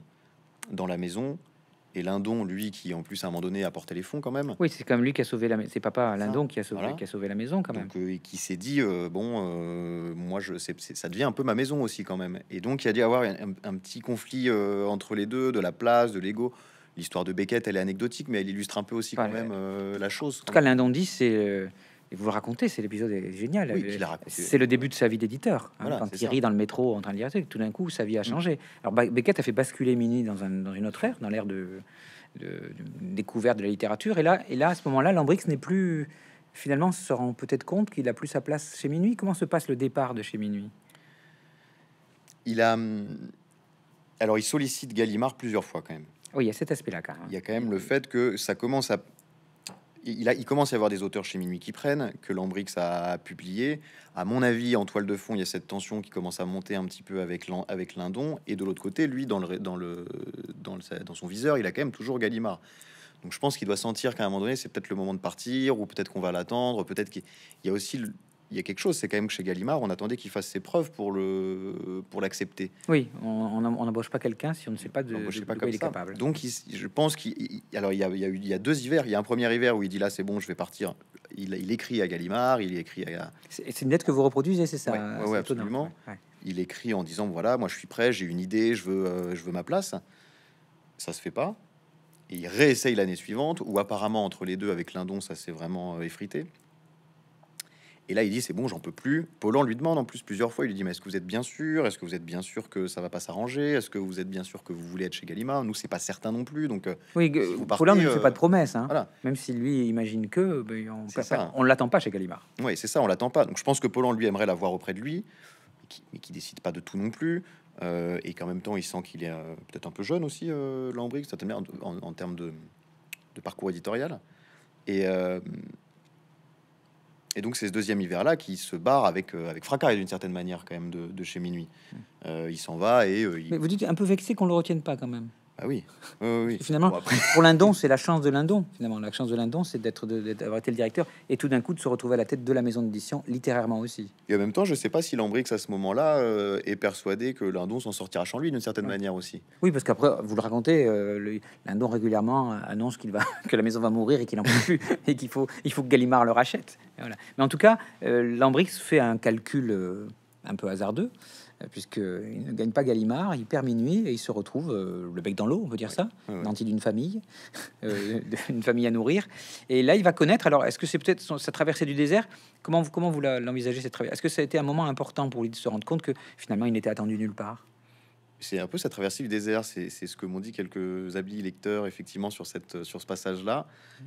dans la maison. Et Lindon, lui, qui en plus à un moment donné apportait les fonds quand même. Oui, c'est quand même lui qui a sauvé la maison. C'est papa Lindon qui, a sauvé, qui a sauvé la maison quand même. et qui s'est dit, bon, moi, je, ça devient un peu ma maison aussi quand même. Et donc, il y a dû avoir un petit conflit entre les deux, de la place, de l'ego l'histoire de Beckett, elle est anecdotique, mais elle illustre un peu aussi quand même euh, la chose. En tout cas, dit c'est. Euh, vous le racontez, c'est l'épisode est génial. c'est le début de sa vie d'éditeur. Hein, quand il rit dans le métro en train de lire, tout d'un coup, sa vie a mm. changé. Alors Beckett a fait basculer Mini dans, une autre ère, dans l'ère de, découverte de la littérature. Et là, à ce moment-là, Lambrix n'est plus. Finalement, se rend peut-être compte qu'il a plus sa place chez Minuit. Comment se passe le départ de chez Minuit Il a. Hum, alors, il sollicite Gallimard plusieurs fois quand même. Oui, il y a cet aspect-là quand même. Il y a quand même le fait que ça commence à il, a, il, commence à y avoir des auteurs chez Minuit qui prennent, que Lambrix a publié. À mon avis, en toile de fond, il y a cette tension qui commence à monter un petit peu avec, avec Lindon. Et de l'autre côté, lui, dans, le, dans, le, dans, le, dans, son viseur, il a quand même toujours Gallimard. Donc je pense qu'il doit sentir qu'à un moment donné, c'est peut-être le moment de partir, ou peut-être qu'on va l'attendre, peut-être qu'il y a aussi il y a quelque chose, c'est quand même que chez Gallimard, on attendait qu'il fasse ses preuves pour le pour l'accepter. Oui, on n'embauche pas quelqu'un si on ne sait pas de, pas il est capable. Donc, je pense qu'il. il y, a, deux hivers. Il y a un premier hiver où il dit là, c'est bon, je vais partir. Il, écrit à Gallimard, il écrit à. C'est une lettre que vous reproduisez, c'est ça Oui, absolument. Il écrit en disant voilà, moi je suis prêt, j'ai une idée, je veux, euh, je veux ma place. Ça se fait pas. Et il réessaye l'année suivante, où apparemment entre les deux avec Lindon, ça s'est vraiment euh, effrité. Et là, il dit c'est bon, j'en peux plus. Paulan lui demande en plus plusieurs fois, il lui dit mais est-ce que vous êtes bien sûr Est-ce que vous êtes bien sûr que ça va pas s'arranger Est-ce que vous êtes bien sûr que vous voulez être chez Gallimard Nous, c'est pas certain non plus. Donc euh, oui, euh, Paulan ne fait pas de euh, promesses. Hein. Même si lui imagine que ben, on, ne l'attend pas chez Gallimard. Oui, c'est ça, on l'attend pas. Donc je pense que Paulan lui aimerait l'avoir auprès de lui, mais qui, décide pas de tout non plus. et qu'en même temps, il sent qu'il est peut-être un peu jeune aussi, euh, en, en, termes de, parcours éditorial. Et et donc c'est ce deuxième hiver-là qui se barre avec, euh, avec fracas, d'une certaine manière, quand même, de, chez Minuit. Hmm. Euh, il s'en va et... Euh, Mais vous dites un peu vexé qu'on ne le retienne pas, quand même. Ah oui. oui, Finalement, pour Lindon, c'est la chance de Lindon. Finalement, la chance de Lindon, c'est d'être d'avoir été le directeur et tout d'un coup de se retrouver à la tête de la maison d'édition, littérairement aussi. Et en même temps, je ne sais pas si Lambrix à ce moment-là euh, est persuadé que Lindon s'en sortira sans lui d'une certaine manière aussi. Oui, parce qu'après, vous le racontez, euh, Lindon régulièrement euh, annonce qu'il va que la maison va mourir et qu'il en peut plus et qu'il faut il faut que Gallimard le rachète. Voilà. Mais en tout cas, Lambrix fait un calcul un peu hasardeux. Euh, puisqu'il ne gagne pas Gallimard, il perd minuit et il se retrouve euh, le bec dans l'eau, on peut dire ça, nantis d'une famille, euh, une d'une famille à nourrir. Et là, il va connaître. Alors, est-ce que c'est peut-être sa traversée du désert Comment vous comment vous l'envisagez cette traversée Est-ce que ça a été un moment important pour lui de se rendre compte que finalement, il n'était attendu nulle part c'est un peu sa traversée du désert, c'est ce que m'ont dit quelques habits lecteurs effectivement sur, cette, sur ce passage-là. Mmh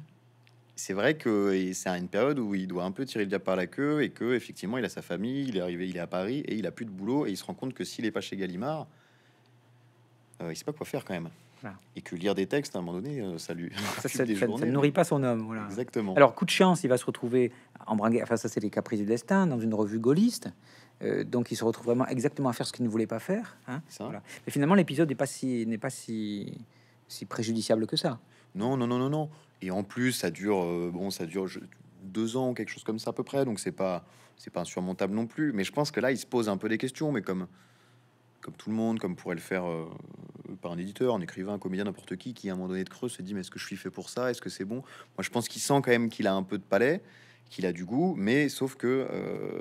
c'est vrai que c'est à une période où il doit un peu tirer le diable par la queue et que effectivement il a sa famille, il est arrivé, il est à Paris et il a plus de boulot et il se rend compte que s'il n'est pas chez Gallimard, euh, il sait pas quoi faire quand même. Et que lire des textes à un moment donné, euh, ça lui ça, ne nourrit pas son homme. Exactement. Alors coup de chance, il va se retrouver embringé, Enfin ça c'est les caprices du destin dans une revue gaulliste. Euh, donc il se retrouve vraiment exactement à faire ce qu'il ne voulait pas faire. Hein. Mais finalement l'épisode n'est pas si n'est pas si si préjudiciable que ça. Non, non, non, non, non. Et en plus, ça dure, euh, bon, ça dure deux ans, quelque chose comme ça à peu près. Donc c'est pas, c'est pas insurmontable non plus. Mais je pense que là, il se pose un peu des questions. Mais comme, comme tout le monde, comme pourrait le faire euh, par un éditeur, un écrivain, un comédien, n'importe qui, qui à un moment donné de creux se dit, mais est-ce que je suis fait pour ça Est-ce que c'est bon Moi, je pense qu'il sent quand même qu'il a un peu de palais qu'il a du goût, mais sauf que euh,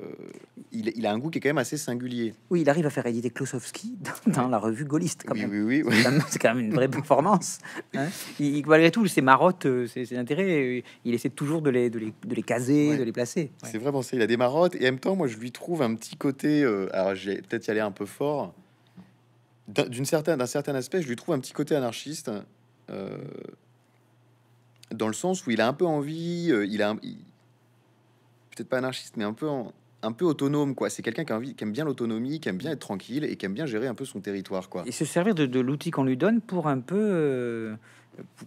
il, a un goût qui est quand même assez singulier. Oui, il arrive à faire éditer Klosowski dans, la revue gaulliste. Quand même. oui, oui, C'est quand, même une vraie performance. Hein il, malgré tout, ses marottes, c'est euh, l'intérêt. Euh, il essaie toujours de les, de les, caser, de les placer. C'est vrai, ça. Il a des marottes et en même temps, moi, je lui trouve un petit côté. alors, j'ai peut-être y aller un peu fort. D'une certaine, d'un certain aspect, je lui trouve un petit côté anarchiste. dans le sens où il a un peu envie, il a, peut-être pas anarchiste, mais un peu un peu autonome quoi c'est quelqu'un qui, qui, aime bien l'autonomie qui aime bien être tranquille et qui aime bien gérer un peu son territoire quoi et se servir de, l'outil qu'on lui donne pour un peu euh,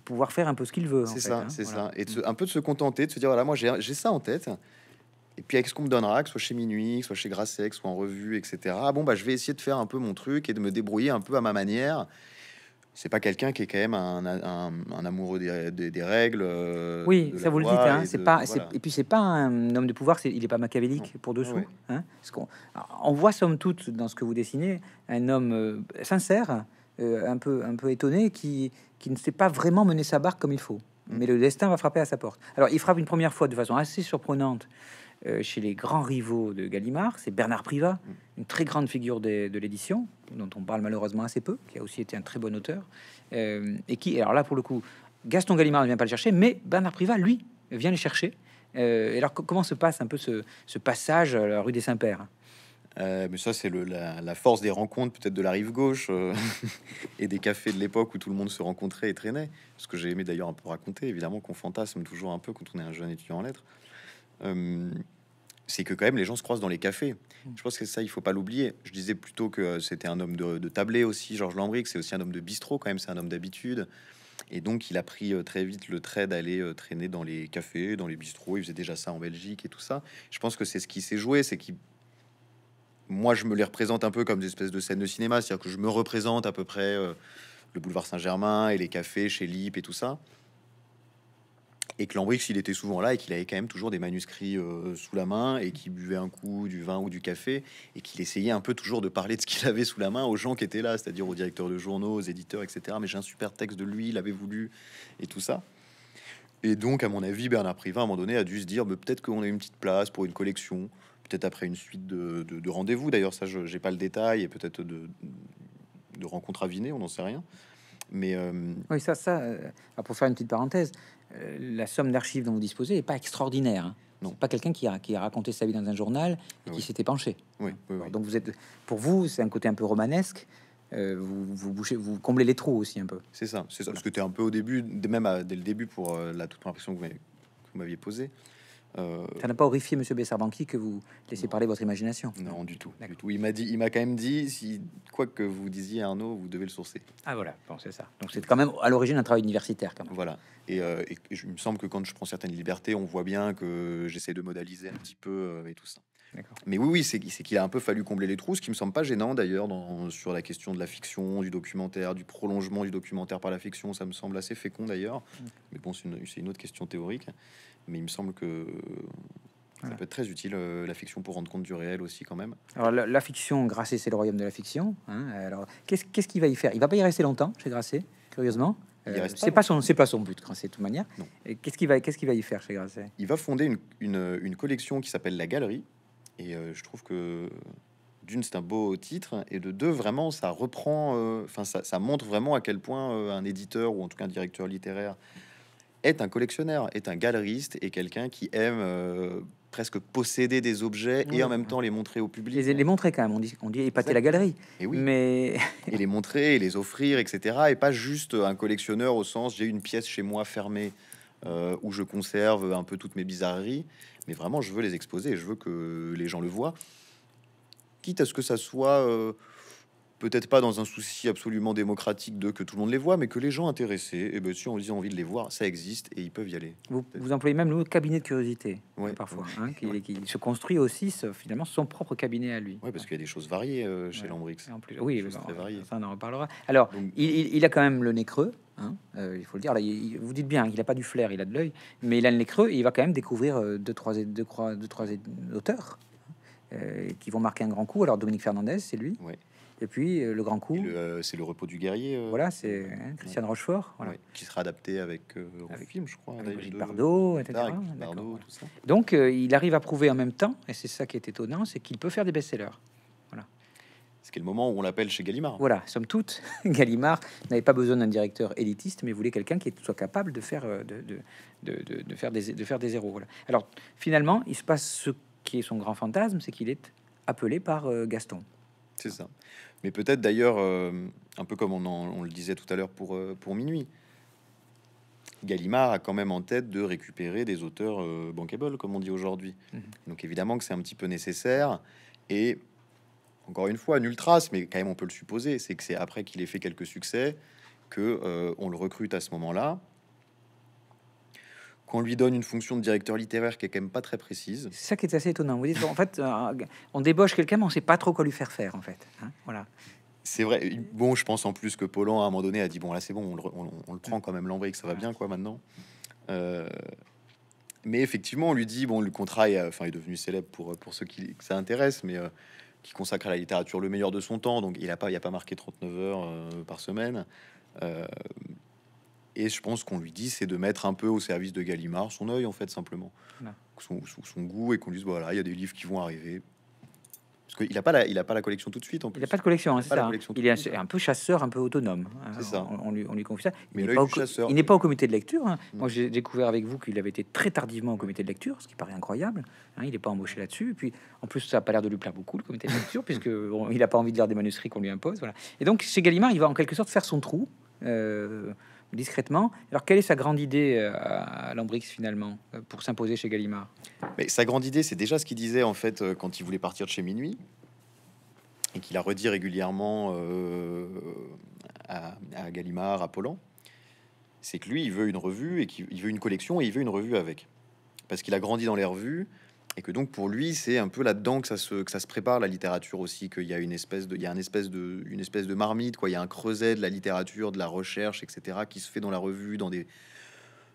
pouvoir faire un peu ce qu'il veut c'est ça hein, c'est ça et mm. un peu de se contenter de se dire voilà moi j'ai ça en tête et puis avec ce qu'on me donnera, que ce soit chez Minuit, que ce soit chez Grassex, soit en revue, etc. Bon, bah, je vais essayer de faire un peu mon truc et de me débrouiller un peu à ma manière c'est pas quelqu'un qui est quand même un, un, amoureux des, règles. Euh, oui, ça vous le dites. Hein, c'est pas. Et puis c'est pas un homme de pouvoir. il est pas machiavélique pour dessous. Ah oui. Hein, qu'on on voit somme toute dans ce que vous dessinez un homme euh, sincère, euh, un peu un peu étonné, qui qui ne sait pas vraiment mener sa barque comme il faut. Mm. Mais le destin va frapper à sa porte. Alors il frappe une première fois de façon assez surprenante euh, chez les grands rivaux de Gallimard, c'est Bernard Privat, mm. une très grande figure de, l'édition, dont on parle malheureusement assez peu, qui a aussi été un très bon auteur, euh, et qui, alors là pour le coup, Gaston Gallimard ne vient pas le chercher, mais Bernard Privat, lui, vient le chercher. Euh, et alors comment se passe un peu ce, passage à la rue des Saints-Pères mais ça, c'est la, force des rencontres, peut-être de la rive gauche et des cafés de l'époque où tout le monde se rencontrait et traînait. Ce que j'ai aimé d'ailleurs un peu raconter, évidemment, qu'on fantasme toujours un peu quand on est un jeune étudiant en lettres. Euh, c'est que quand même les gens se croisent dans les cafés. Je pense que ça, il faut pas l'oublier. Je disais plutôt que euh, c'était un homme de, de aussi, Georges Lambric, c'est aussi un homme de bistrot quand même, c'est un homme d'habitude. Et donc il a pris euh, très vite le trait d'aller traîner dans les cafés, dans les bistrots, il faisait déjà ça en Belgique et tout ça. Je pense que c'est ce qui s'est joué, c'est qui. Moi, je me les représente un peu comme des espèces de scènes de cinéma, c'est-à-dire que je me représente à peu près le boulevard Saint-Germain et les cafés chez Lip et tout ça et que Lambrix, il était souvent là et qu'il avait quand même toujours des manuscrits euh, sous la main et qu'il buvait un coup du vin ou du café et qu'il essayait un peu toujours de parler de ce qu'il avait sous la main aux gens qui étaient là, c'est-à-dire aux directeurs de journaux, aux éditeurs, etc. Mais j'ai un super texte de lui, il avait voulu et tout ça. Et donc, à mon avis, Bernard Priva à un moment donné, a dû se dire bah, peut-être qu'on a une petite place pour une collection, peut-être après une suite de, de, rendez-vous. D'ailleurs, ça, je n'ai pas le détail et peut-être de, de rencontres à on n'en sait rien. Mais euh, oui, ça, ça. Euh, ah, pour faire une petite parenthèse, euh, la somme d'archives dont vous disposez n'est pas extraordinaire. Hein. pas quelqu'un qui a, raconté sa vie dans un journal et qui s'était penché. Oui, donc, vous êtes, pour vous, c'est un côté un peu romanesque. Euh, vous, vous, bouchez, vous comblez les trous aussi un peu. C'est ça, c'est ça. Parce que tu es un peu au début, même euh, dès le début, pour la toute première question que vous m'aviez posée, euh, ça n'a pas horrifié Monsieur Bessarbanqui que vous laissez parler votre imagination Non, du tout. Du tout. Il m'a dit, il m'a quand même dit, si quoi que vous disiez Arnaud, vous devez le sourcer. Ah voilà, bon, c'est ça. Donc c'est quand même à l'origine un travail universitaire. Quand Voilà. Euh, et, je, il me semble que quand je prends certaines libertés, on voit bien que j'essaie de modaliser un petit peu euh, et tout ça. Mais oui, oui, c'est qu'il a un peu fallu combler les trous, ce qui me semble pas gênant d'ailleurs sur la question de la fiction, du documentaire, du prolongement du documentaire par la fiction. Ça me semble assez fécond d'ailleurs. Mm. Mais bon, c'est une, une, autre question théorique mais il me semble que ça peut être très utile, euh, la fiction, pour rendre compte du réel aussi, quand même. Alors, la, fiction, Grasset, c'est le royaume de la fiction. Hein. alors, qu'est-ce qu'il va y faire Il va pas y rester longtemps chez Grasset, curieusement. Euh, c'est pas, son, c'est pas son but, Grasset, de toute manière. Qu'est-ce qu'il va, qu'est-ce qu'il va y faire chez Grasset Il va fonder une, une, une collection qui s'appelle La Galerie. Et euh, je trouve que, d'une, c'est un beau titre. Et de deux, vraiment, ça reprend, enfin, ça, ça, montre vraiment à quel point un éditeur ou en tout cas un directeur littéraire est un collectionneur, est un galeriste et quelqu'un qui aime euh, presque posséder des objets et en même temps les montrer au public. Les, les montrer quand même, on dit, on dit épater la galerie. Et oui. Mais... et les montrer les offrir, etc. Et pas juste un collectionneur au sens j'ai une pièce chez moi fermée euh, où je conserve un peu toutes mes bizarreries, mais vraiment je veux les exposer je veux que les gens le voient. Quitte à ce que ça soit... Euh, peut-être pas dans un souci absolument démocratique de que tout le monde les voit, mais que les gens intéressés, et eh ben, si on a envie de les voir, ça existe et ils peuvent y aller. Vous, employez même le cabinet de curiosité, hein, parfois, hein, qui, se construit aussi finalement son propre cabinet à lui. Oui, parce qu'il y a des choses variées euh, chez Lambrix. En plus, oui, on, ça on en reparlera. Alors, il, a quand même le nez creux. Hein, euh, il faut le dire, là, il, vous dites bien qu'il n'a pas du flair, il a de l'œil, mais il a le nez creux et il va quand même découvrir euh, deux, trois, deux, trois, trois auteurs qui vont marquer un grand coup. Alors Dominique Fernandez, c'est lui. Oui. Et puis euh, le grand coup. Euh, c'est le repos du guerrier. Euh, voilà, c'est hein, Christian Rochefort. qui sera adapté avec, avec film, je crois. etc. Donc il arrive à prouver en même temps, et c'est ça qui est étonnant, c'est qu'il peut faire des best-sellers. Voilà. Ce qui est le moment où on l'appelle chez Gallimard. Voilà, somme toute, Gallimard n'avait pas besoin d'un directeur élitiste, mais voulait quelqu'un qui soit capable de faire, de, de, de, faire, des, de faire des zéros. Alors finalement, il se passe ce qui est son grand fantasme, c'est qu'il est appelé par Gaston. C'est ça. Mais peut-être d'ailleurs, euh, un peu comme on, le disait tout à l'heure pour, euh, pour Minuit, Gallimard a quand même en tête de récupérer des auteurs euh, bankable, comme on dit aujourd'hui. Mhm. Donc évidemment que c'est un petit peu nécessaire. Et encore une fois, nulle trace, mais quand même on peut le supposer, c'est que c'est après qu'il ait fait quelques succès que on le recrute à ce moment-là qu'on lui donne une fonction de directeur littéraire qui est quand même pas très précise. C'est ça qui est assez étonnant. Vous dites, en fait, euh, on débauche quelqu'un, mais on sait pas trop quoi lui faire faire, en fait. Hein, voilà. C'est vrai. Bon, je pense en plus que Paulan, à un moment donné, a dit, bon, là, c'est bon, on le, prend quand même que ça va bien, quoi, maintenant. Euh, mais effectivement, on lui dit, bon, le contrat est, enfin, est devenu célèbre pour, pour ceux qui ça intéresse, mais euh, qui consacre à la littérature le meilleur de son temps. Donc, il n'a pas, il a pas marqué 39 heures par semaine. Et je pense qu'on lui dit, c'est de mettre un peu au service de Gallimard son œil, en fait, simplement. Son, goût, et qu'on lui dise, bah, voilà, il y a des livres qui vont arriver. Parce qu'il n'a pas, la, il pas la collection tout de suite, en plus. Il n'a pas de collection, hein, c'est ça. Hein. il est un, peu chasseur, un peu autonome. Hein. C'est ça. On, lui, on, confie ça. Il n'est pas, pas, au comité de lecture. Moi, j'ai découvert avec vous qu'il avait été très tardivement au comité de lecture, ce qui paraît incroyable. il n'est pas embauché là-dessus. Et puis, en plus, ça n'a pas l'air de lui plaire beaucoup, le comité de lecture, puisque il n'a pas envie de lire des manuscrits qu'on lui impose. Voilà. Et donc, chez Gallimard, il va en quelque sorte faire son trou. Euh, discrètement. Alors, quelle est sa grande idée euh, à Lambrix finalement euh, pour s'imposer chez Gallimard sa grande idée, c'est déjà ce qu'il disait en fait euh, quand il voulait partir de chez Minuit et qu'il a redit régulièrement à, Gallimard, à Pollan. C'est que lui, il veut une revue et qu'il veut une collection et il veut une revue avec parce qu'il a grandi dans les revues et que donc pour lui c'est un peu là-dedans que ça se que ça se prépare la littérature aussi qu'il y a une espèce de il y a une espèce de une espèce de marmite quoi il y a un creuset de la littérature de la recherche etc qui se fait dans la revue dans des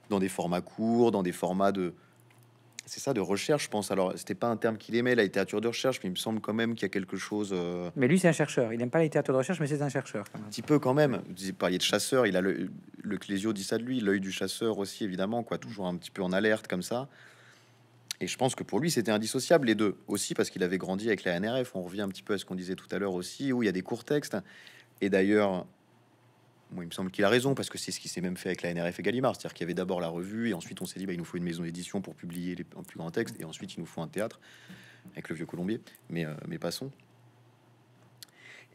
dans des formats courts dans des formats de c'est ça de recherche je pense alors c'était pas un terme qu'il aimait la littérature de recherche mais il me semble quand même qu'il y a quelque chose euh, mais lui c'est un chercheur il n'aime pas la littérature de recherche mais c'est un chercheur un petit peu quand même vous parliez de chasseur il a le, le Clésio dit ça de lui l'œil du chasseur aussi évidemment quoi toujours un petit peu en alerte comme ça et je pense que pour lui, c'était indissociable les deux. Aussi parce qu'il avait grandi avec la NRF. On revient un petit peu à ce qu'on disait tout à l'heure aussi, où il y a des courts textes. Et d'ailleurs, moi, il me semble qu'il a raison, parce que c'est ce qui s'est même fait avec la NRF et Gallimard. C'est-à-dire qu'il y avait d'abord la revue, et ensuite on s'est dit, bah, il nous faut une maison d'édition pour publier les plus grands textes, et ensuite il nous faut un théâtre avec le vieux Colombier. Mais, euh, mais passons.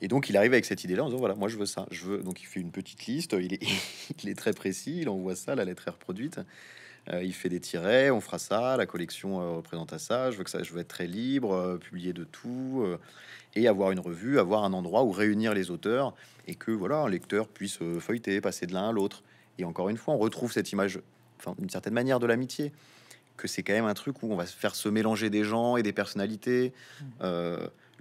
Et donc il arrive avec cette idée-là en disant, voilà, moi je veux ça. Je veux... Donc il fait une petite liste, il est, il est très précis, il envoie ça, la lettre est reproduite. Euh, il fait des tirets, on fera ça, la collection euh, représente ça, je veux que ça, je veux être très libre, euh, publier de tout, et avoir une revue, avoir un endroit où réunir les auteurs et que voilà, un lecteur puisse feuilleter, passer de l'un à l'autre. Et encore une fois, on retrouve cette image, enfin, une certaine manière de l'amitié, que c'est quand même un truc où on va se faire se mélanger des gens et des personnalités. Mmh.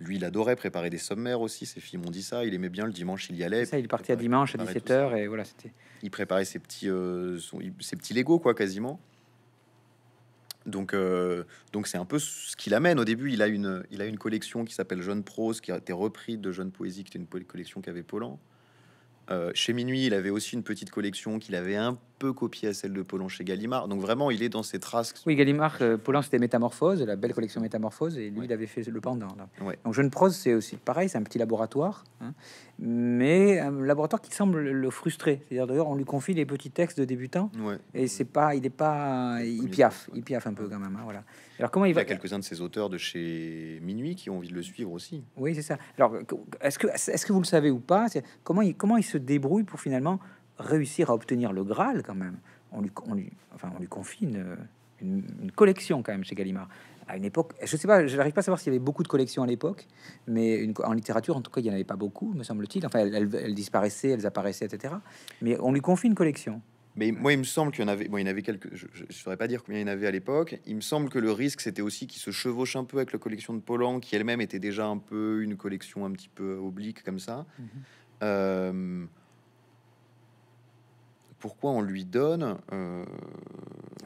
Lui, il adorait préparer des sommaires aussi. Ses filles m'ont dit ça. Il aimait bien le dimanche, il y allait. Ça, il partait à dimanche à 17h et voilà, c'était. Il préparait ses petits, euh, ses Lego, quoi, quasiment. Donc, euh, donc c'est un peu ce qu'il amène. Au début, il a une, il a une collection qui s'appelle Jeune Prose, qui a été reprise de Jeune Poésie, qui était une collection qu'avait Paulan. Euh, chez Minuit, il avait aussi une petite collection qu'il avait un peu à celle de Pollon chez Gallimard. Donc vraiment, il est dans ses traces. Oui, Gallimard, euh, c'était Métamorphose, la belle collection Métamorphose, et lui, il avait fait le pendant. Là. Donc Jeune Prose, c'est aussi pareil, c'est un petit laboratoire, hein. mais un laboratoire qui semble le frustrer. C'est-à-dire, d'ailleurs, on lui confie les petits textes de débutants, et c'est pas, il est pas, il piaffe, il piaffe un peu quand même. Hein, voilà. Alors comment il, y a quelques-uns de ses auteurs de chez Minuit qui ont envie de le suivre aussi. Oui, c'est ça. Alors, est-ce que, est-ce que vous le savez ou pas Comment il, comment il se débrouille pour finalement réussir à obtenir le Graal quand même. On lui, enfin, on lui confie une, collection quand même chez Gallimard. À une époque, je sais pas, je n'arrive pas à savoir s'il y avait beaucoup de collections à l'époque, mais une, en littérature, en tout cas, il n'y en avait pas beaucoup, me semble-t-il. Enfin, elles, elles, disparaissaient, elles apparaissaient, etc. Mais on lui confie une collection. Mais moi, il me semble qu'il y en avait, bon, il y en avait quelques, je ne saurais pas dire combien il y en avait à l'époque. Il me semble que le risque, c'était aussi qu'il se chevauche un peu avec la collection de Polan, qui elle-même était déjà un peu une collection un petit peu oblique comme ça. Mm-hmm. euh, pourquoi on lui donne. Euh,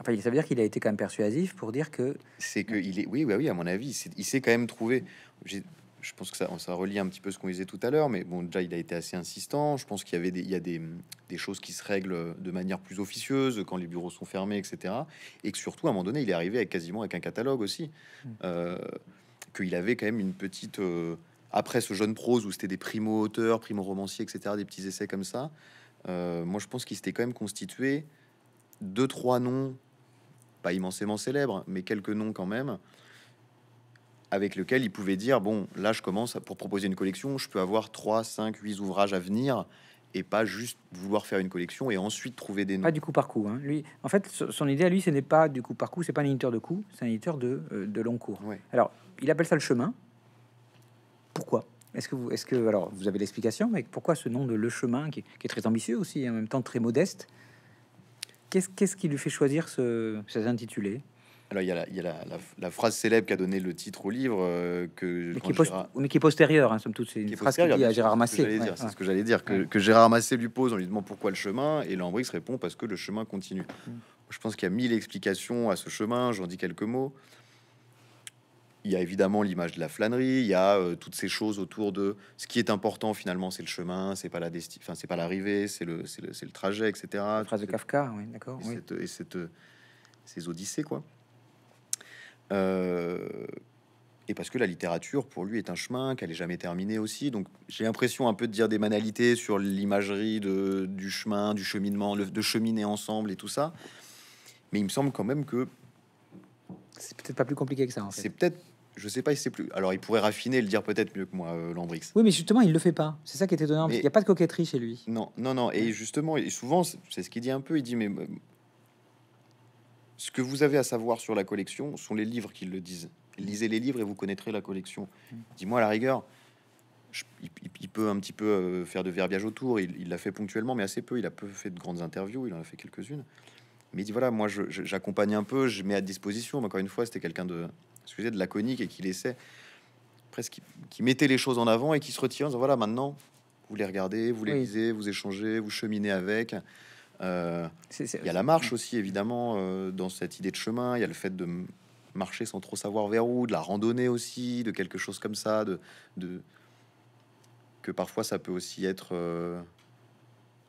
enfin, ça veut dire qu'il a été quand même persuasif pour dire que. C'est que il est. Oui, oui, oui, à mon avis, il s'est quand même trouvé. Je pense que ça, ça relie un petit peu ce qu'on disait tout à l'heure, mais bon, déjà, il a été assez insistant. Je pense qu'il y avait des, il y a des, des, choses qui se règlent de manière plus officieuse quand les bureaux sont fermés, etc. Et que surtout, à un moment donné, il est arrivé avec quasiment avec un catalogue aussi. Mm. Euh, qu'il avait quand même une petite. Euh, après ce jeune prose où c'était des primo-auteurs, primo-romanciers, etc., des petits essais comme ça, euh, moi, je pense qu'il s'était quand même constitué deux, trois noms, pas immensément célèbres, mais quelques noms quand même, avec lequel il pouvait dire, bon, là, je commence, pour proposer une collection, je peux avoir 3, 5, 8 ouvrages à venir, et pas juste vouloir faire une collection et ensuite trouver des noms. Pas du coup par coup. Hein. Lui, en fait, son idée à lui, ce n'est pas du coup par coup, c'est pas un éditeur de coup, c'est un éditeur de, euh, long cours. Alors, il appelle ça le chemin. Pourquoi est-ce que vous, est-ce que alors vous avez l'explication, mais pourquoi ce nom de Le Chemin, qui, est très ambitieux aussi et en même temps très modeste, qu'est-ce, qu'est-ce qui lui fait choisir ce, cet intitulé alors, il y a la, phrase célèbre qui a donné le titre au livre euh, que mais qui, mais qui, est postérieure, hein, somme toute. C'est une qui phrase à Gérard Massé. C'est ce que j'allais dire, Que, que, Gérard Massé lui pose en lui demandant pourquoi le chemin, et Lambrix répond parce que le chemin continue. Mm. Je pense qu'il y a mille explications à ce chemin. J'en dis quelques mots il y a évidemment l'image de la flânerie, il y a euh, toutes ces choses autour de ce qui est important finalement, c'est le chemin, c'est pas la enfin c'est pas l'arrivée, c'est le, le, le, trajet, etc. phrase de Kafka, oui, d'accord. Et, Cette, ces odyssées, quoi. Euh, et parce que la littérature, pour lui, est un chemin qu'elle n'est jamais terminée aussi. Donc j'ai l'impression un peu de dire des banalités sur l'imagerie de du chemin, du cheminement, de cheminer ensemble et tout ça. Mais il me semble quand même que c'est peut-être pas plus compliqué que ça. En fait. C'est peut-être je sais pas, il sait plus. Alors, il pourrait raffiner le dire peut-être mieux que moi, euh, Lambrix. Oui, mais justement, il le fait pas. C'est ça qui est étonnant. il n'y a pas de coquetterie chez lui. Non, non, non. Et justement, et souvent, c'est ce qu'il dit un peu. Il dit, mais ce que vous avez à savoir sur la collection sont les livres qui le disent. Lisez les livres et vous connaîtrez la collection. Mm. Dis-moi, à la rigueur, il, peut un petit peu euh, faire de verbiage autour. Il l'a fait ponctuellement, mais assez peu. Il a peu fait de grandes interviews. Il en a fait quelques-unes. Mais il dit, voilà, moi, j'accompagne un peu, je mets à disposition. Mais encore une fois, c'était quelqu'un de excusez, de laconique et qui laissait presque qui mettait les choses en avant et qui se retient en disant voilà, maintenant vous les regardez, vous les lisez, vous échangez, vous cheminez avec. Euh, il y a la marche aussi, évidemment, euh, dans cette idée de chemin. Il y a le fait de marcher sans trop savoir vers où, de la randonnée aussi, de quelque chose comme ça, de, de que parfois ça peut aussi être. Euh,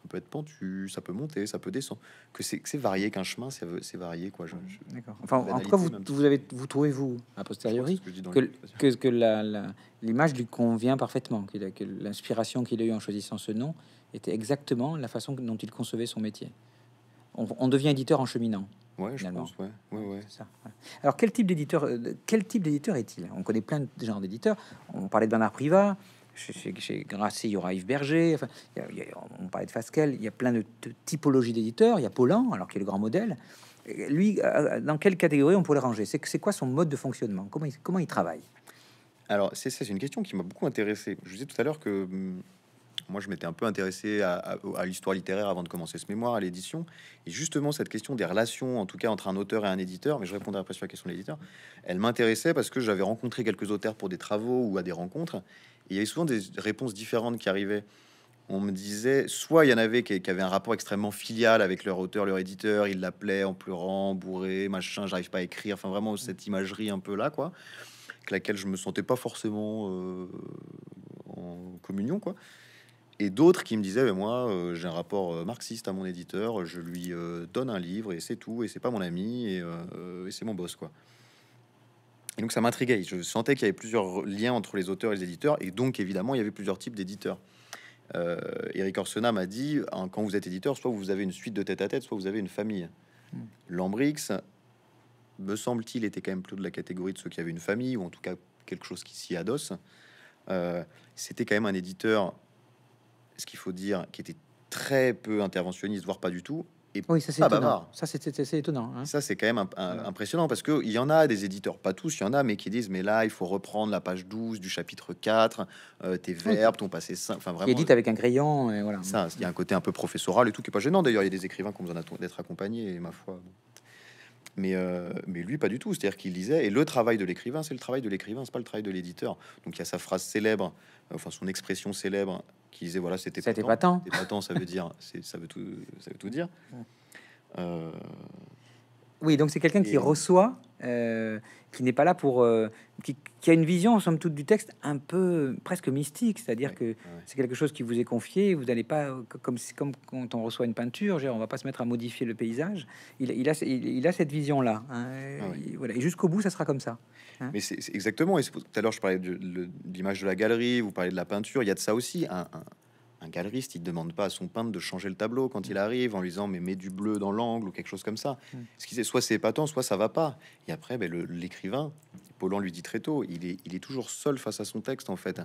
peut être pentu, ça peut monter, ça peut descendre. Que c'est varié, qu'un chemin, c'est varié. quoi. Enfin, en tout vous, vous, avez, vous trouvez, vous, a posteriori, que, que, l'image lui convient parfaitement, que, l'inspiration qu'il a eue en choisissant ce nom était exactement la façon dont il concevait son métier. On, devient éditeur en cheminant. Ouais, je pense, ouais. Ouais, ouais. Alors, quel type d'éditeur, euh, quel type d'éditeur est-il On connaît plein de genres d'éditeurs. On parlait de Bernard Privat chez, chez il y aura Yves Berger, enfin, on parlait de Fasquelle, il y a plein de, typologies d'éditeurs, il y a Paulin, alors qu'il est le grand modèle. Lui, euh, dans quelle catégorie on pourrait le ranger C'est quoi son mode de fonctionnement comment il, comment il travaille Alors, c'est une question qui m'a beaucoup intéressé. Je vous disais tout à l'heure que hmm, moi, je m'étais un peu intéressé à, à l'histoire littéraire avant de commencer ce mémoire, à l'édition. Et justement, cette question des relations, en tout cas, entre un auteur et un éditeur, mais je répondrai après sur la question de l'éditeur, elle m'intéressait parce que j'avais rencontré quelques auteurs pour des travaux ou à des rencontres il y avait souvent des réponses différentes qui arrivaient. On me disait, soit il y en avait qui, avaient un rapport extrêmement filial avec leur auteur, leur éditeur, ils l'appelaient en pleurant, bourré, machin, j'arrive pas à écrire, enfin vraiment mm. cette imagerie un peu là, quoi, avec laquelle je me sentais pas forcément euh, en communion, quoi et d'autres qui me disaient mais moi euh, j'ai un rapport euh, marxiste à mon éditeur je lui donne un livre et c'est tout et c'est pas mon ami et, et c'est mon boss quoi et donc ça m'intriguait. Je sentais qu'il y avait plusieurs liens entre les auteurs et les éditeurs, et donc évidemment il y avait plusieurs types d'éditeurs. Euh, Eric Orsena m'a dit hein, quand vous êtes éditeur, soit vous avez une suite de tête à tête, soit vous avez une famille. Hmm. Lambrix, me semble-t-il, était quand même plutôt de la catégorie de ceux qui avaient une famille, ou en tout cas quelque chose qui s'y adosse. Euh, c'était quand même un éditeur, ce qu'il faut dire, qui était très peu interventionniste, voire pas du tout, oui, ça, c'est étonnant. Ça, c'est étonnant. Hein. Ça, c'est quand même impressionnant parce qu'il y en a des éditeurs, pas tous, il y en a, mais qui disent Mais là, il faut reprendre la page 12 du chapitre 4, euh, tes verbes, ton passé simple. Enfin, vraiment. Édite avec un crayon, et voilà. Ça, il y a un côté un peu professoral et tout qui est pas gênant. D'ailleurs, il y a des écrivains qui ont besoin d'être accompagnés, ma foi. Mais, euh, mais lui, pas du tout. C'est-à-dire qu'il disait Et le travail de l'écrivain, c'est le travail de l'écrivain, c'est pas le travail de l'éditeur. Donc, il y a sa phrase célèbre, enfin, son expression célèbre qui disait voilà, c'était pas tant. C'était pas tant, ça veut dire, c'est ça veut tout, ça veut tout dire. Euh, oui, donc c'est quelqu'un qui reçoit, euh, qui n'est pas là pour, euh, qui, a une vision en somme toute du texte un peu presque mystique, c'est-à-dire que c'est quelque chose qui vous est confié, vous n'allez pas comme comme quand on reçoit une peinture, genre, on va pas se mettre à modifier le paysage. Il, a il, a cette vision là, hein, ah et, voilà, et jusqu'au bout ça sera comme ça. Hein. Mais c'est exactement. Et tout à l'heure je parlais de, l'image de la galerie, vous parlez de la peinture, il y a de ça aussi. un un galeriste, il ne demande pas à son peintre de changer le tableau quand il mm. arrive en lui disant mais mets du bleu dans l'angle ou quelque chose comme ça. Mm. Ce qui soit c'est épatant, soit ça va pas. Et après, ben, l'écrivain, Paulan lui dit très tôt, il est, il est toujours seul face à son texte en fait.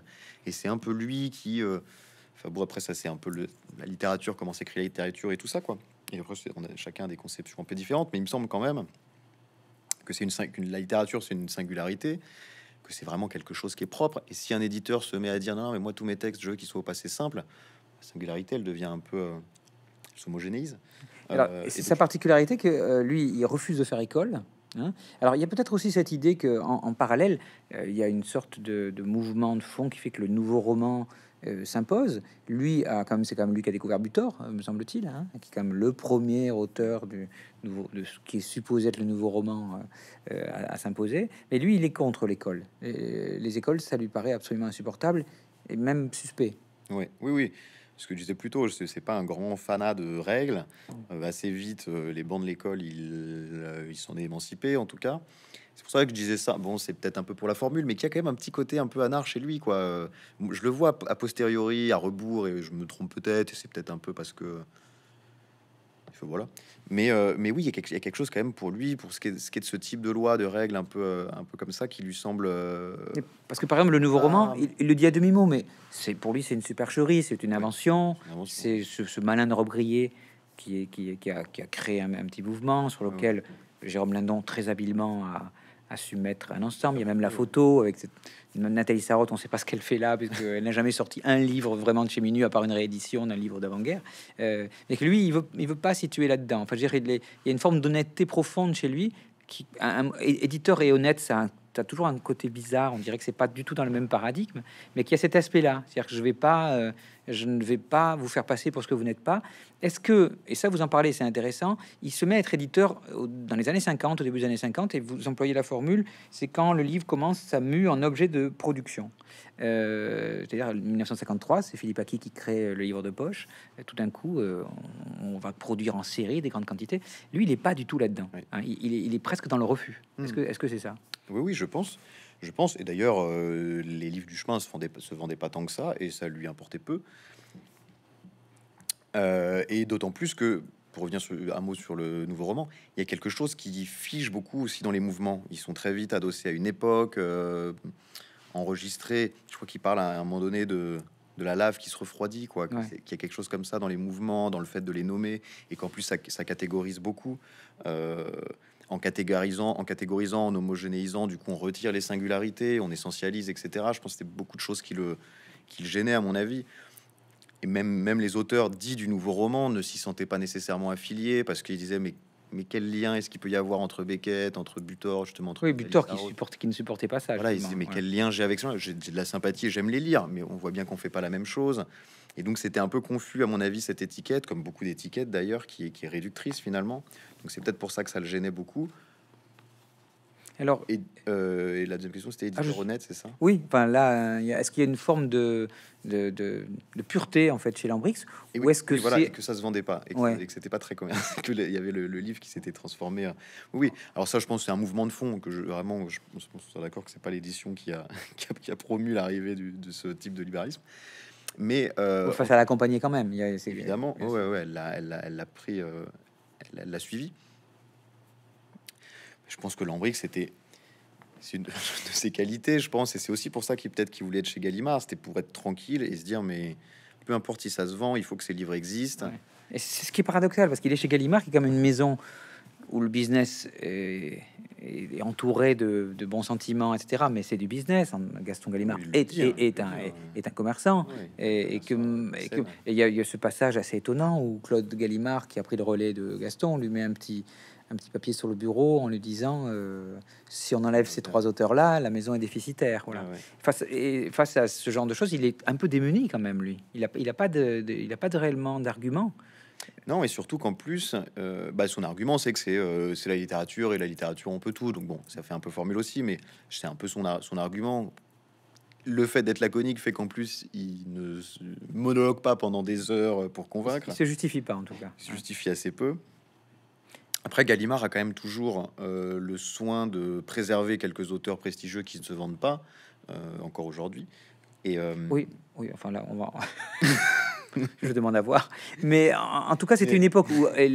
Et c'est un peu lui qui. Euh, enfin bon, après, ça c'est un peu la littérature, comment s'écrit la littérature et tout ça quoi. Et après, on a chacun des conceptions un peu différentes, mais il me semble quand même que c'est une, une, la littérature, c'est une singularité que c'est vraiment quelque chose qui est propre. Et si un éditeur se met à dire non, mais moi tous mes textes, je veux qu'ils soient au simples simple, la singularité, elle devient un peu euh, s'homogénéise. Euh, c'est sa particularité que euh, lui, il refuse de faire école. Hein. Alors, il y a peut-être aussi cette idée que, en, parallèle, euh, il y a une sorte de, de, mouvement de fond qui fait que le nouveau roman euh, s'impose. Lui, a, quand c'est quand même lui qui a découvert Butor, euh, me semble-t-il, hein, qui est quand même le premier auteur du nouveau, de ce qui est supposé être le nouveau roman euh, à, s'imposer. Mais lui, il est contre l'école. Les écoles, ça lui paraît absolument insupportable et même suspect. Oui, oui, oui ce que je disais plus tôt, je sais pas un grand fanat de règles. assez vite, les bancs de l'école, ils, ils sont émancipés en tout cas. C'est pour ça que je disais ça. Bon, c'est peut-être un peu pour la formule, mais qu'il y a quand même un petit côté un peu anarch chez lui, quoi. Euh, je le vois a posteriori, à rebours, et je me trompe peut-être, et c'est peut-être un peu parce que. Voilà, mais, euh, mais oui, il y, a quelque chose quand même pour lui, pour ce qui est, de ce type de loi, de règles un peu, euh, un peu comme ça, qui lui semble. Parce que par exemple, le nouveau roman, il, le dit à demi-mot, mais c'est pour lui, c'est une supercherie, c'est une invention, c'est ce, malin de qui, a, créé un, petit mouvement sur ah lequel Jérôme Lindon très habilement a a su mettre un ensemble. Il y a même la photo avec cette... Nathalie Sarotte. on ne sait pas ce qu'elle fait là, puisqu'elle n'a jamais sorti un livre vraiment de chez Minu, à part une réédition d'un livre d'avant-guerre. Euh, mais que lui, il veut, il veut pas situer là-dedans. Enfin, je il, y a une forme d'honnêteté profonde chez lui. Qui, éditeur et honnête, ça a toujours un côté bizarre. On dirait que c'est pas du tout dans le même paradigme, mais qu'il y a cet aspect-là. C'est-à-dire que je vais pas... Euh, je ne vais pas vous faire passer pour ce que vous n'êtes pas. Est-ce que, et ça vous en parlez, c'est intéressant, il se met à être éditeur dans les années 50, au début des années 50, et vous employez la formule, c'est quand le livre commence ça mue en objet de production. Euh, c'est-à-dire 1953, c'est Philippe Aki qui crée euh, le livre de poche. Euh, tout d'un coup, on, va produire en série des grandes quantités. Lui, il n'est pas du tout là-dedans. Hein, il, est, presque dans le refus. Est-ce hmm. que c'est ça Oui, oui, je pense je pense. Et d'ailleurs, euh, les livres du chemin se vendaient, se vendaient pas tant que ça, et ça lui importait peu. Euh, et d'autant plus que, pour revenir sur, un mot sur le nouveau roman, il y a quelque chose qui fige beaucoup aussi dans les mouvements. Ils sont très vite adossés à une époque, euh, enregistrés. Je crois qu'il parle à un moment donné de, la lave qui se refroidit, quoi. Qu'il y a quelque chose comme ça dans les mouvements, dans le fait de les nommer, et qu'en plus ça, catégorise beaucoup. Euh, en catégorisant, en catégorisant, en homogénéisant, du coup on retire les singularités, on essentialise, etc. Je pense que c'était beaucoup de choses qui le, qui gênaient à mon avis. Et même, même les auteurs dits du nouveau roman ne s'y sentaient pas nécessairement affiliés parce qu'ils disaient mais mais quel lien est-ce qu'il peut y avoir entre Beckett, entre Butor, justement entre Oui, Butor qui, qui ne supportait pas ça. Voilà, mais quel lien j'ai avec ça J'ai de la sympathie, j'aime les lire, mais on voit bien qu'on fait pas la même chose. Et donc c'était un peu confus, à mon avis, cette étiquette, comme beaucoup d'étiquettes d'ailleurs, qui est réductrice finalement. Donc c'est peut-être pour ça que ça le gênait beaucoup. Alors, euh, et, la deuxième question, c'était Edith ah, c'est ça Oui, enfin là, est-ce qu'il y a une forme de, de, de, pureté en fait chez Lambrix et Ou est-ce que, voilà, que ça se vendait pas et que, c'était pas très commercial Il y avait le, livre qui s'était transformé. Hein. Oui, alors ça, je pense c'est un mouvement de fond que je, vraiment, je pense d'accord que c'est pas l'édition qui a, qui a, promu l'arrivée de ce type de libéralisme. Mais euh, face à l'accompagner quand même, il y évidemment, ouais, ouais, elle l'a pris, euh, elle l'a suivi je pense que Lambric, c'était c'est une de ses qualités, je pense, et c'est aussi pour ça qu'il peut-être qu'il voulait être chez Gallimard, c'était pour être tranquille et se dire mais peu importe si ça se vend, il faut que ces livres existent. Et c'est ce qui est paradoxal parce qu'il est chez Gallimard, qui est comme une maison où le business est, entouré de, bons sentiments, etc. Mais c'est du business. Hein. Gaston Gallimard hein. est, est, un, est, un commerçant. et, que, il y, y, a ce passage assez étonnant où Claude Gallimard, qui a pris le relais de Gaston, lui met un petit, un petit papier sur le bureau en lui disant euh, si on enlève ces ah, trois auteurs-là, la maison est déficitaire. Voilà. Ah face, et face à ce genre de choses, il est un peu démuni quand même, lui. Il n'a il a pas, de, il a pas de réellement d'argument. Non, et surtout qu'en plus, euh, bah, son argument, c'est que euh, c'est la littérature, et la littérature, on peut tout. Donc bon, ça fait un peu formule aussi, mais c'est un peu son, son argument. Le fait d'être laconique fait qu'en plus, il ne monologue pas pendant des heures pour convaincre. Il se justifie pas, en tout cas. Il se justifie assez peu. Après, Gallimard a quand même toujours euh, le soin de préserver quelques auteurs prestigieux qui ne se vendent pas euh, encore aujourd'hui. Et euh, oui, oui, enfin là, on va. je demande à voir. Mais en, tout cas, c'était une époque où, et,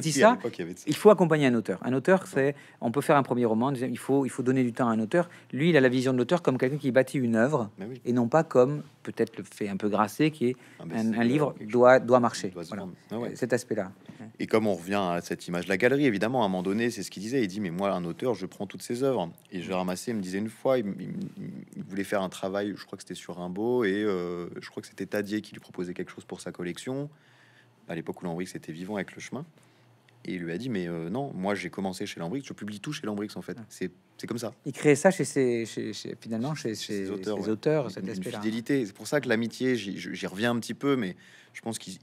dit ça, il, faut accompagner un auteur. Un auteur, c'est, on peut faire un premier roman, il faut, il faut donner du temps à un auteur. Lui, il a la vision de l'auteur comme quelqu'un qui bâtit une œuvre, et non pas comme peut-être le fait un peu grassé, qui est ah, un, livre doit, doit marcher. Ah Cet aspect-là. Et comme on revient à cette image de la galerie, évidemment, à un moment donné, c'est ce qu'il disait. Il dit, mais moi, un auteur, je prends toutes ses œuvres. Et je ramassé, il me disait une fois, il, voulait faire un travail, je crois que c'était sur Rimbaud, et euh, je crois que c'était Tadier qui lui proposait quelque chose pour sa collection, à l'époque où Henri c'était vivant avec le chemin. Et il lui a dit, mais euh, non, moi j'ai commencé chez Lambrix, je publie tout chez Lambrix en fait. C'est, comme ça. Il créait ça chez ses, finalement chez, ses auteurs, auteurs fidélité. C'est pour ça que l'amitié, j'y, reviens un petit peu, mais je pense qu'il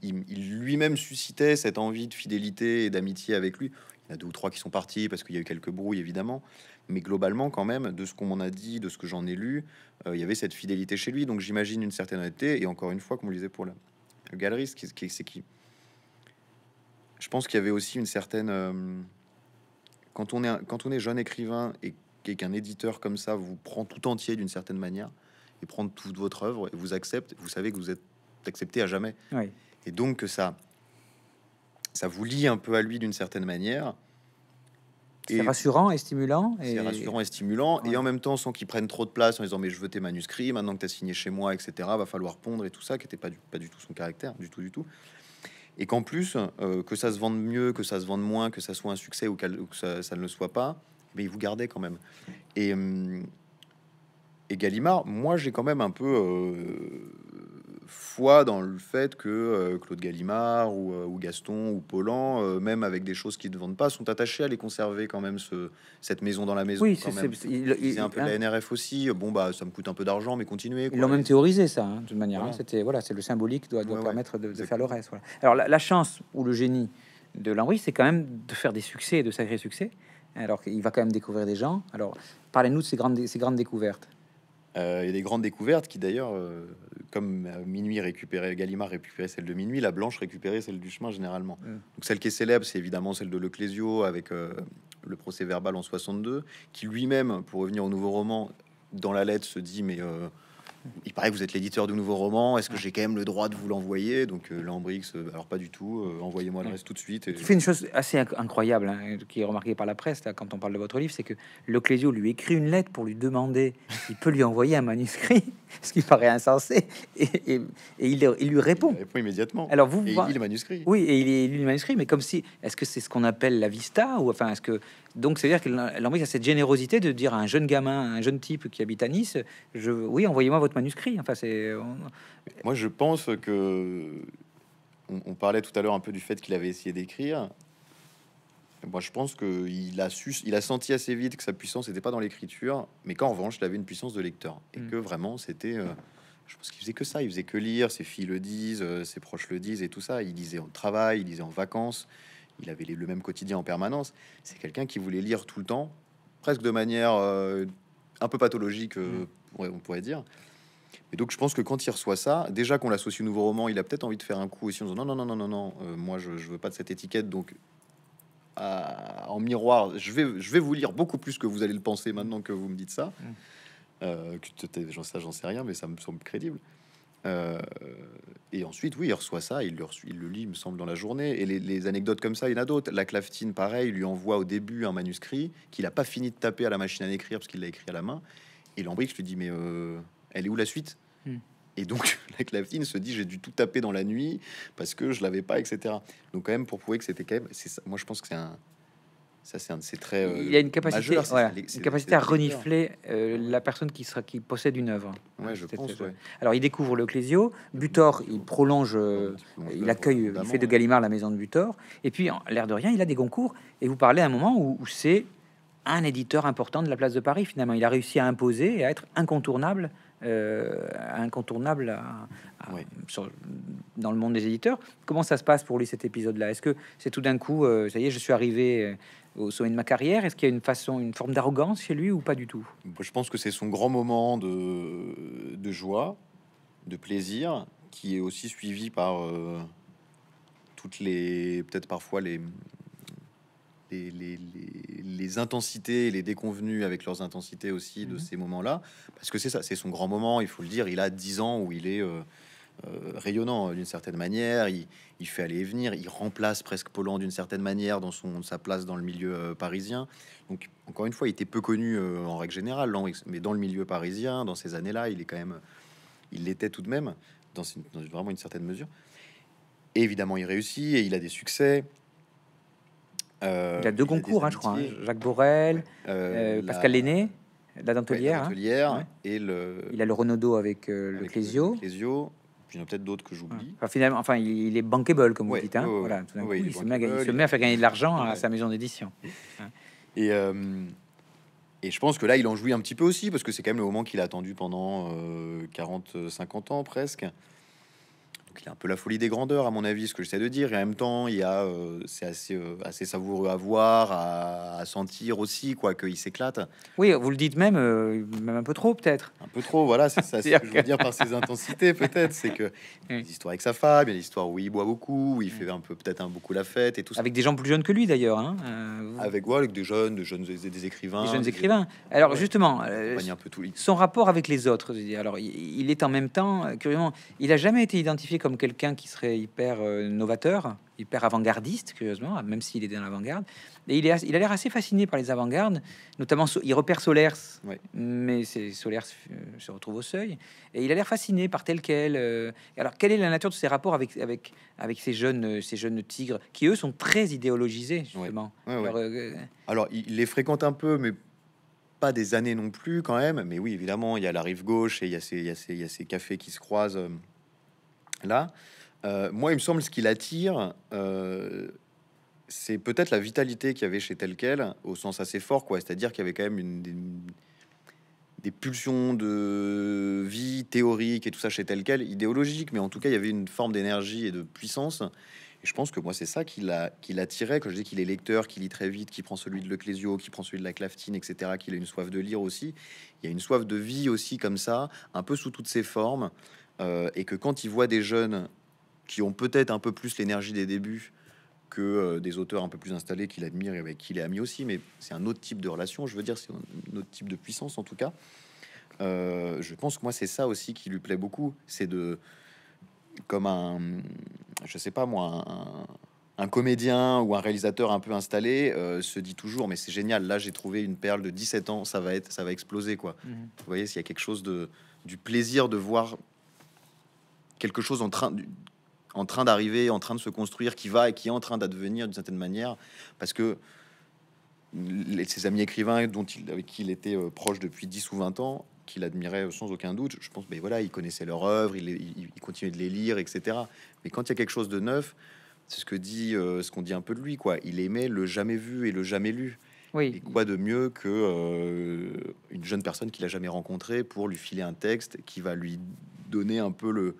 lui-même suscitait cette envie de fidélité et d'amitié avec lui. Il y en a deux ou trois qui sont partis parce qu'il y a eu quelques brouilles évidemment, mais globalement quand même, de ce qu'on m'en a dit, de ce que j'en ai lu, euh, il y avait cette fidélité chez lui. Donc j'imagine une certaine honnêteté et encore une fois, comme on le disait pour la, galerie, qui c'est qui je pense qu'il y avait aussi une certaine. Euh, quand, on est, quand on est jeune écrivain et, qu'un éditeur comme ça vous prend tout entier d'une certaine manière, et prend toute votre œuvre et vous accepte, vous savez que vous êtes accepté à jamais. Et donc que ça, ça vous lie un peu à lui d'une certaine manière. C'est rassurant et stimulant. Et... C'est rassurant et stimulant. Et en même temps, sans qu'il prenne trop de place en disant Mais je veux tes manuscrits, maintenant que tu as signé chez moi, etc., va falloir pondre et tout ça, qui n'était pas pas du tout son caractère, du tout, du tout et qu'en plus, euh, que ça se vende mieux, que ça se vende moins, que ça soit un succès ou, que ça, ne le soit pas, mais ils vous gardaient quand même. Et, hum, et Gallimard, moi j'ai quand même un peu euh, foi dans le fait que euh, Claude Gallimard ou, euh, Gaston ou Paulan, euh, même avec des choses qui ne vendent pas, sont attachés à les conserver quand même, ce, cette maison dans la maison. Oui, c'est un peu la NRF hein. aussi. Bon, bah, ça me coûte un peu d'argent, mais continuez. Ils l'ont même théorisé, ça, hein, de d'une manière. Hein. C'était voilà, c'est le symbolique doit, doit permettre de, faire le reste. Alors, la, chance ou le génie de l'Henri, c'est quand même de faire des succès, de sacrés succès. Alors qu'il va quand même découvrir des gens. Alors, parlez-nous de ces grandes, ces grandes découvertes. Euh, il y a des grandes découvertes qui, d'ailleurs, euh, comme Minuit récupérait, Gallimard récupérait celle de Minuit, la Blanche récupérait celle du chemin généralement. Mm. Donc celle qui est célèbre, c'est évidemment celle de Leclésio avec euh, le procès verbal en 62, qui lui-même, pour revenir au nouveau roman, dans la lettre se dit mais il paraît que vous êtes l'éditeur du nouveau roman. Est-ce que j'ai quand même le droit de vous l'envoyer Donc euh, Lambrix, euh, alors pas du tout. Euh, envoyez-moi reste tout de suite. Et... fait une chose assez incroyable, hein, qui est remarquée par la presse quand on parle de votre livre, c'est que Leclésio lui écrit une lettre pour lui demander. s'il peut lui envoyer un manuscrit, ce qui paraît insensé, et, il, lui répond. Il répond immédiatement. Alors vous, et il lit le manuscrit. Oui, et il lit le manuscrit, mais comme si, est-ce que c'est ce qu'on appelle la vista ou enfin est-ce que donc, c'est-à-dire que envie a cette générosité de dire à un jeune gamin, un jeune type qui habite à Nice, je, oui, envoyez-moi votre manuscrit. Enfin, c'est. Moi, je pense que on, parlait tout à l'heure un peu du fait qu'il avait essayé d'écrire. Moi, je pense qu'il a su, il a senti assez vite que sa puissance n'était pas dans l'écriture, mais qu'en revanche, il avait une puissance de lecteur et mm. que vraiment, c'était. Euh, je pense qu'il faisait que ça. Il faisait que lire. Ses filles le disent, euh, ses proches le disent et tout ça. Il lisait en travail, il lisait en vacances il avait le même quotidien en permanence. C'est quelqu'un qui voulait lire tout le temps, presque de manière euh, un peu pathologique, euh, mm. on pourrait dire. Et donc, je pense que quand il reçoit ça, déjà qu'on l'associe au nouveau roman, il a peut-être envie de faire un coup aussi en disant non, non, non, non, non, non, euh, moi je, je veux pas de cette étiquette, donc en miroir, je vais, je vais vous lire beaucoup plus que vous allez le penser maintenant que vous me dites ça. Mm. Euh, j'en sais rien, mais ça me semble crédible. Euh, et ensuite, oui, il reçoit ça, il le, le lit, il me semble, dans la journée. Et les, anecdotes comme ça, il y en a d'autres. La Claftine, pareil, lui envoie au début un manuscrit qu'il n'a pas fini de taper à la machine à écrire parce qu'il l'a écrit à la main. Et je lui dit, mais euh, elle est où la suite hmm. Et donc, la Claftine se dit, j'ai dû tout taper dans la nuit parce que je l'avais pas, etc. Donc, quand même, pour prouver que c'était quand même, c'est moi je pense que c'est un, c'est un de euh, il y a une capacité, capacité à renifler euh, la personne qui, sera, qui possède une œuvre. je pense, Alors, il découvre le Clésio. Butor, il prolonge, euh, il accueille, il fait de Gallimard la maison de Butor. Et puis, l'air de rien, il a des concours. Et vous parlez à un moment où, c'est un éditeur important de la place de Paris, finalement. Il a réussi à imposer et à être incontournable. incontournable dans le monde des éditeurs. Comment ça se passe pour lui cet épisode-là Est-ce que c'est tout d'un coup, ça y est, je suis arrivé au sommet de ma carrière Est-ce qu'il y a une façon, une forme d'arrogance chez lui ou pas du tout Je pense que c'est son grand moment de, joie, de plaisir, qui est aussi suivi par euh, toutes les, peut-être parfois les les, les, les, intensités, les déconvenues avec leurs intensités aussi de mhm. ces moments-là, parce que c'est ça, c'est son grand moment. Il faut le dire, il a 10 ans où il est euh, euh, rayonnant euh, d'une certaine manière. Il, fait aller et venir. Il remplace presque Poland d'une certaine manière dans son, sa place dans le milieu euh, parisien. Donc, encore une fois, il était peu connu en règle générale, mais dans le milieu parisien, dans ces années-là, il est quand même, il l'était tout de même, dans, vraiment une certaine mesure. évidemment, il réussit et il a des succès. il a deux concours, hein, je crois. Hein. Jacques Borel, Pascal Lenné la dentelière, hein. et le. Il a le Renaudot avec, le Clésio. Le il y en a peut-être d'autres que j'oublie. Enfin, finalement, enfin, il est bankable, comme vous dites. Hein voilà, tout il, se met, à, faire gagner de l'argent à sa maison d'édition. Et, euh, et je pense que là, il en jouit un petit peu aussi, parce que c'est quand même le moment qu'il a attendu pendant 40, euh, 50 ans presque il y a un peu la folie des grandeurs, à mon avis, ce que j'essaie de dire. Et en même temps, il y a, euh, c'est assez, euh, assez savoureux à voir, à, sentir aussi, quoi, qu'il s'éclate. Oui, vous le dites même, euh, même un peu trop, peut-être. Un peu trop, voilà, c'est ça. ce que je veux dire par ses intensités, peut-être. C'est que l'histoire avec sa femme, il y a l'histoire où il boit beaucoup, où il mm. fait un peu, peut-être un beaucoup la fête et tout ça. Avec des gens plus jeunes que lui, d'ailleurs. Hein, avec quoi avec des jeunes, des jeunes, des, écrivains. Des jeunes écrivains. Alors, justement, un son rapport avec les autres. Alors, il, est en même temps, curieusement, il a jamais été identifié comme comme quelqu'un qui serait hyper euh, novateur, hyper avant-gardiste, curieusement, même s'il est dans l'avant-garde. Et il, est, il a l'air assez fasciné par les avant-gardes, notamment il repère Solers, mais Solers euh, se retrouve au seuil. Et il a l'air fasciné par tel quel. Euh. alors, quelle est la nature de ses rapports avec, avec, avec ces, jeunes, ces jeunes tigres qui, eux, sont très idéologisés, justement alors, alors, il les fréquente un peu, mais pas des années non plus quand même, mais oui, évidemment, il y a la rive gauche et il y a ces, il y a ces, il y a ces cafés qui se croisent là, euh, moi, il me semble ce qui l'attire, euh, c'est peut-être la vitalité qu'il y avait chez tel quel, au sens assez fort, quoi. C'est-à-dire qu'il y avait quand même des, pulsions de vie théorique et tout ça chez tel quel, idéologique, mais en tout cas, il y avait une forme d'énergie et de puissance. Et je pense que moi, c'est ça qui l'attirait. Quand je dis qu'il est lecteur, qu'il lit très vite, qu'il prend celui de Leclésio, qu'il prend celui de la Claftine, etc., qu'il a une soif de lire aussi, il y a une soif de vie aussi comme ça, un peu sous toutes ses formes. Euh, et que quand il voit des jeunes qui ont peut-être un peu plus l'énergie des débuts que euh, des auteurs un peu plus installés qu'il admire et avec qui il est ami aussi, mais c'est un autre type de relation, je veux dire, c'est un autre type de puissance en tout cas. Euh, je pense que moi, c'est ça aussi qui lui plaît beaucoup, c'est de, comme un, je sais pas moi, un, comédien ou un réalisateur un peu installé se dit toujours mais c'est génial là j'ai trouvé une perle de 17 ans ça va être ça va exploser quoi mhm. vous voyez s'il y a quelque chose de du plaisir de voir quelque chose en train, en train d'arriver, en train de se construire, qui va et qui est en train d'advenir d'une certaine manière, parce que ses amis écrivains dont il, avec qui il était euh, proche depuis 10 ou 20 ans, qu'il admirait sans aucun doute, je pense, mais ben voilà, il connaissait leur œuvre, il, il, continuait de les lire, etc. Mais quand il y a quelque chose de neuf, c'est ce que dit, euh, ce qu'on dit un peu de lui, quoi. Il aimait le jamais vu et le jamais lu. Oui. Et quoi de mieux que euh, une jeune personne qu'il a jamais rencontrée pour lui filer un texte qui va lui donner un peu le,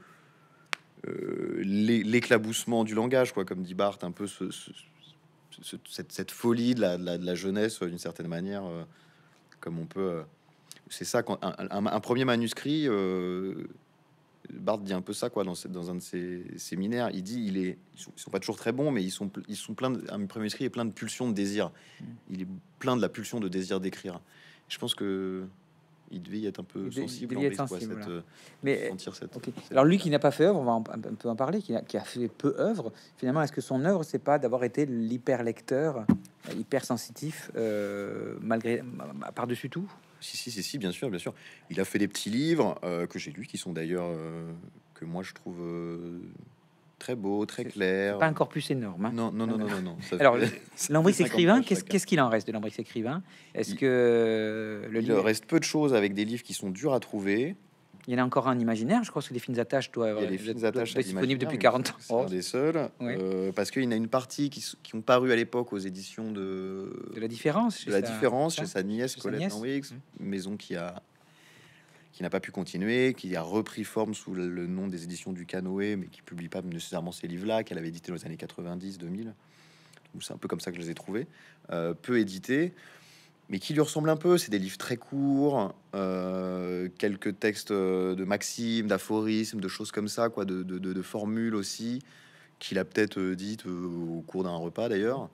euh, l'éclaboussement du langage, quoi, comme dit Barthes, un peu ce, cette, folie de la, de la, jeunesse d'une certaine manière, euh, comme on peut. Euh, c'est ça, quand un, premier manuscrit, Barthes dit un peu ça quoi dans, dans un de ses séminaires. Il dit il est ils sont, pas toujours très bons, mais ils sont ils sont pleins un premier manuscrit est plein de pulsions de désir. Mm. Il est plein de la pulsion de désir d'écrire. Je pense que il devait y être un peu sensible, cette, euh, mais alors lui qui n'a pas fait œuvre, on va un, peu en parler, qui a, qui a fait peu œuvre. Finalement, est-ce que son œuvre, c'est pas d'avoir été l'hyper lecteur, euh, hyper sensitif, euh, malgré par-dessus tout si, si, si, si, bien sûr, bien sûr. Il a fait des petits livres que j'ai lu qui sont d'ailleurs que moi je trouve Très beau, très clair. Pas un corpus énorme. Hein. Non, non, non, non, non. Alors, Lambrix écrivain, qu'est-ce qu'il en reste de Lambrix écrivain Est-ce que le reste peu de choses avec des livres qui sont durs à trouver. Il y en a encore un imaginaire, je crois que les fines attaches doivent être disponibles depuis 40 ans. C'est des seuls, euh, parce qu'il y en a une partie qui, ont paru à l'époque aux éditions de... De la différence. la différence, chez sa nièce, Colette mmh. maison qui a qui n'a pas pu continuer, qui a repris forme sous le nom des éditions du Canoë, mais qui publie pas nécessairement ces livres-là, qu'elle avait édité dans les années 90, 2000. C'est un peu comme ça que je les ai trouvés. Euh, peu édité, mais qui lui ressemble un peu. C'est des livres très courts, euh, quelques textes euh, de maximes, d'aphorismes, de choses comme ça, quoi, de, formules aussi, qu'il a peut-être dites au cours d'un repas d'ailleurs.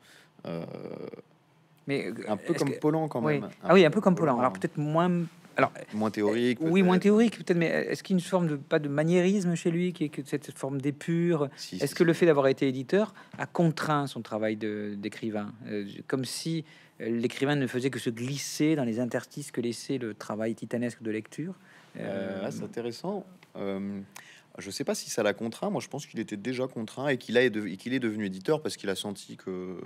mais un peu comme Polan quand même. Ah oui, un peu comme Polan. Alors peut-être moins alors, moins euh, théorique. Oui, moins théorique peut-être, mais euh, est-ce qu'il y a forme de pas de maniérisme chez lui, qui est que cette forme d'épure Est-ce que le fait d'avoir été éditeur a contraint son travail d'écrivain, euh, comme si l'écrivain ne faisait que se glisser dans les interstices que laissait le travail titanesque de lecture ah, C'est intéressant. Je ne sais pas si ça l'a contraint. Moi, je pense qu'il était déjà contraint et qu'il qu'il est devenu éditeur parce qu'il a senti que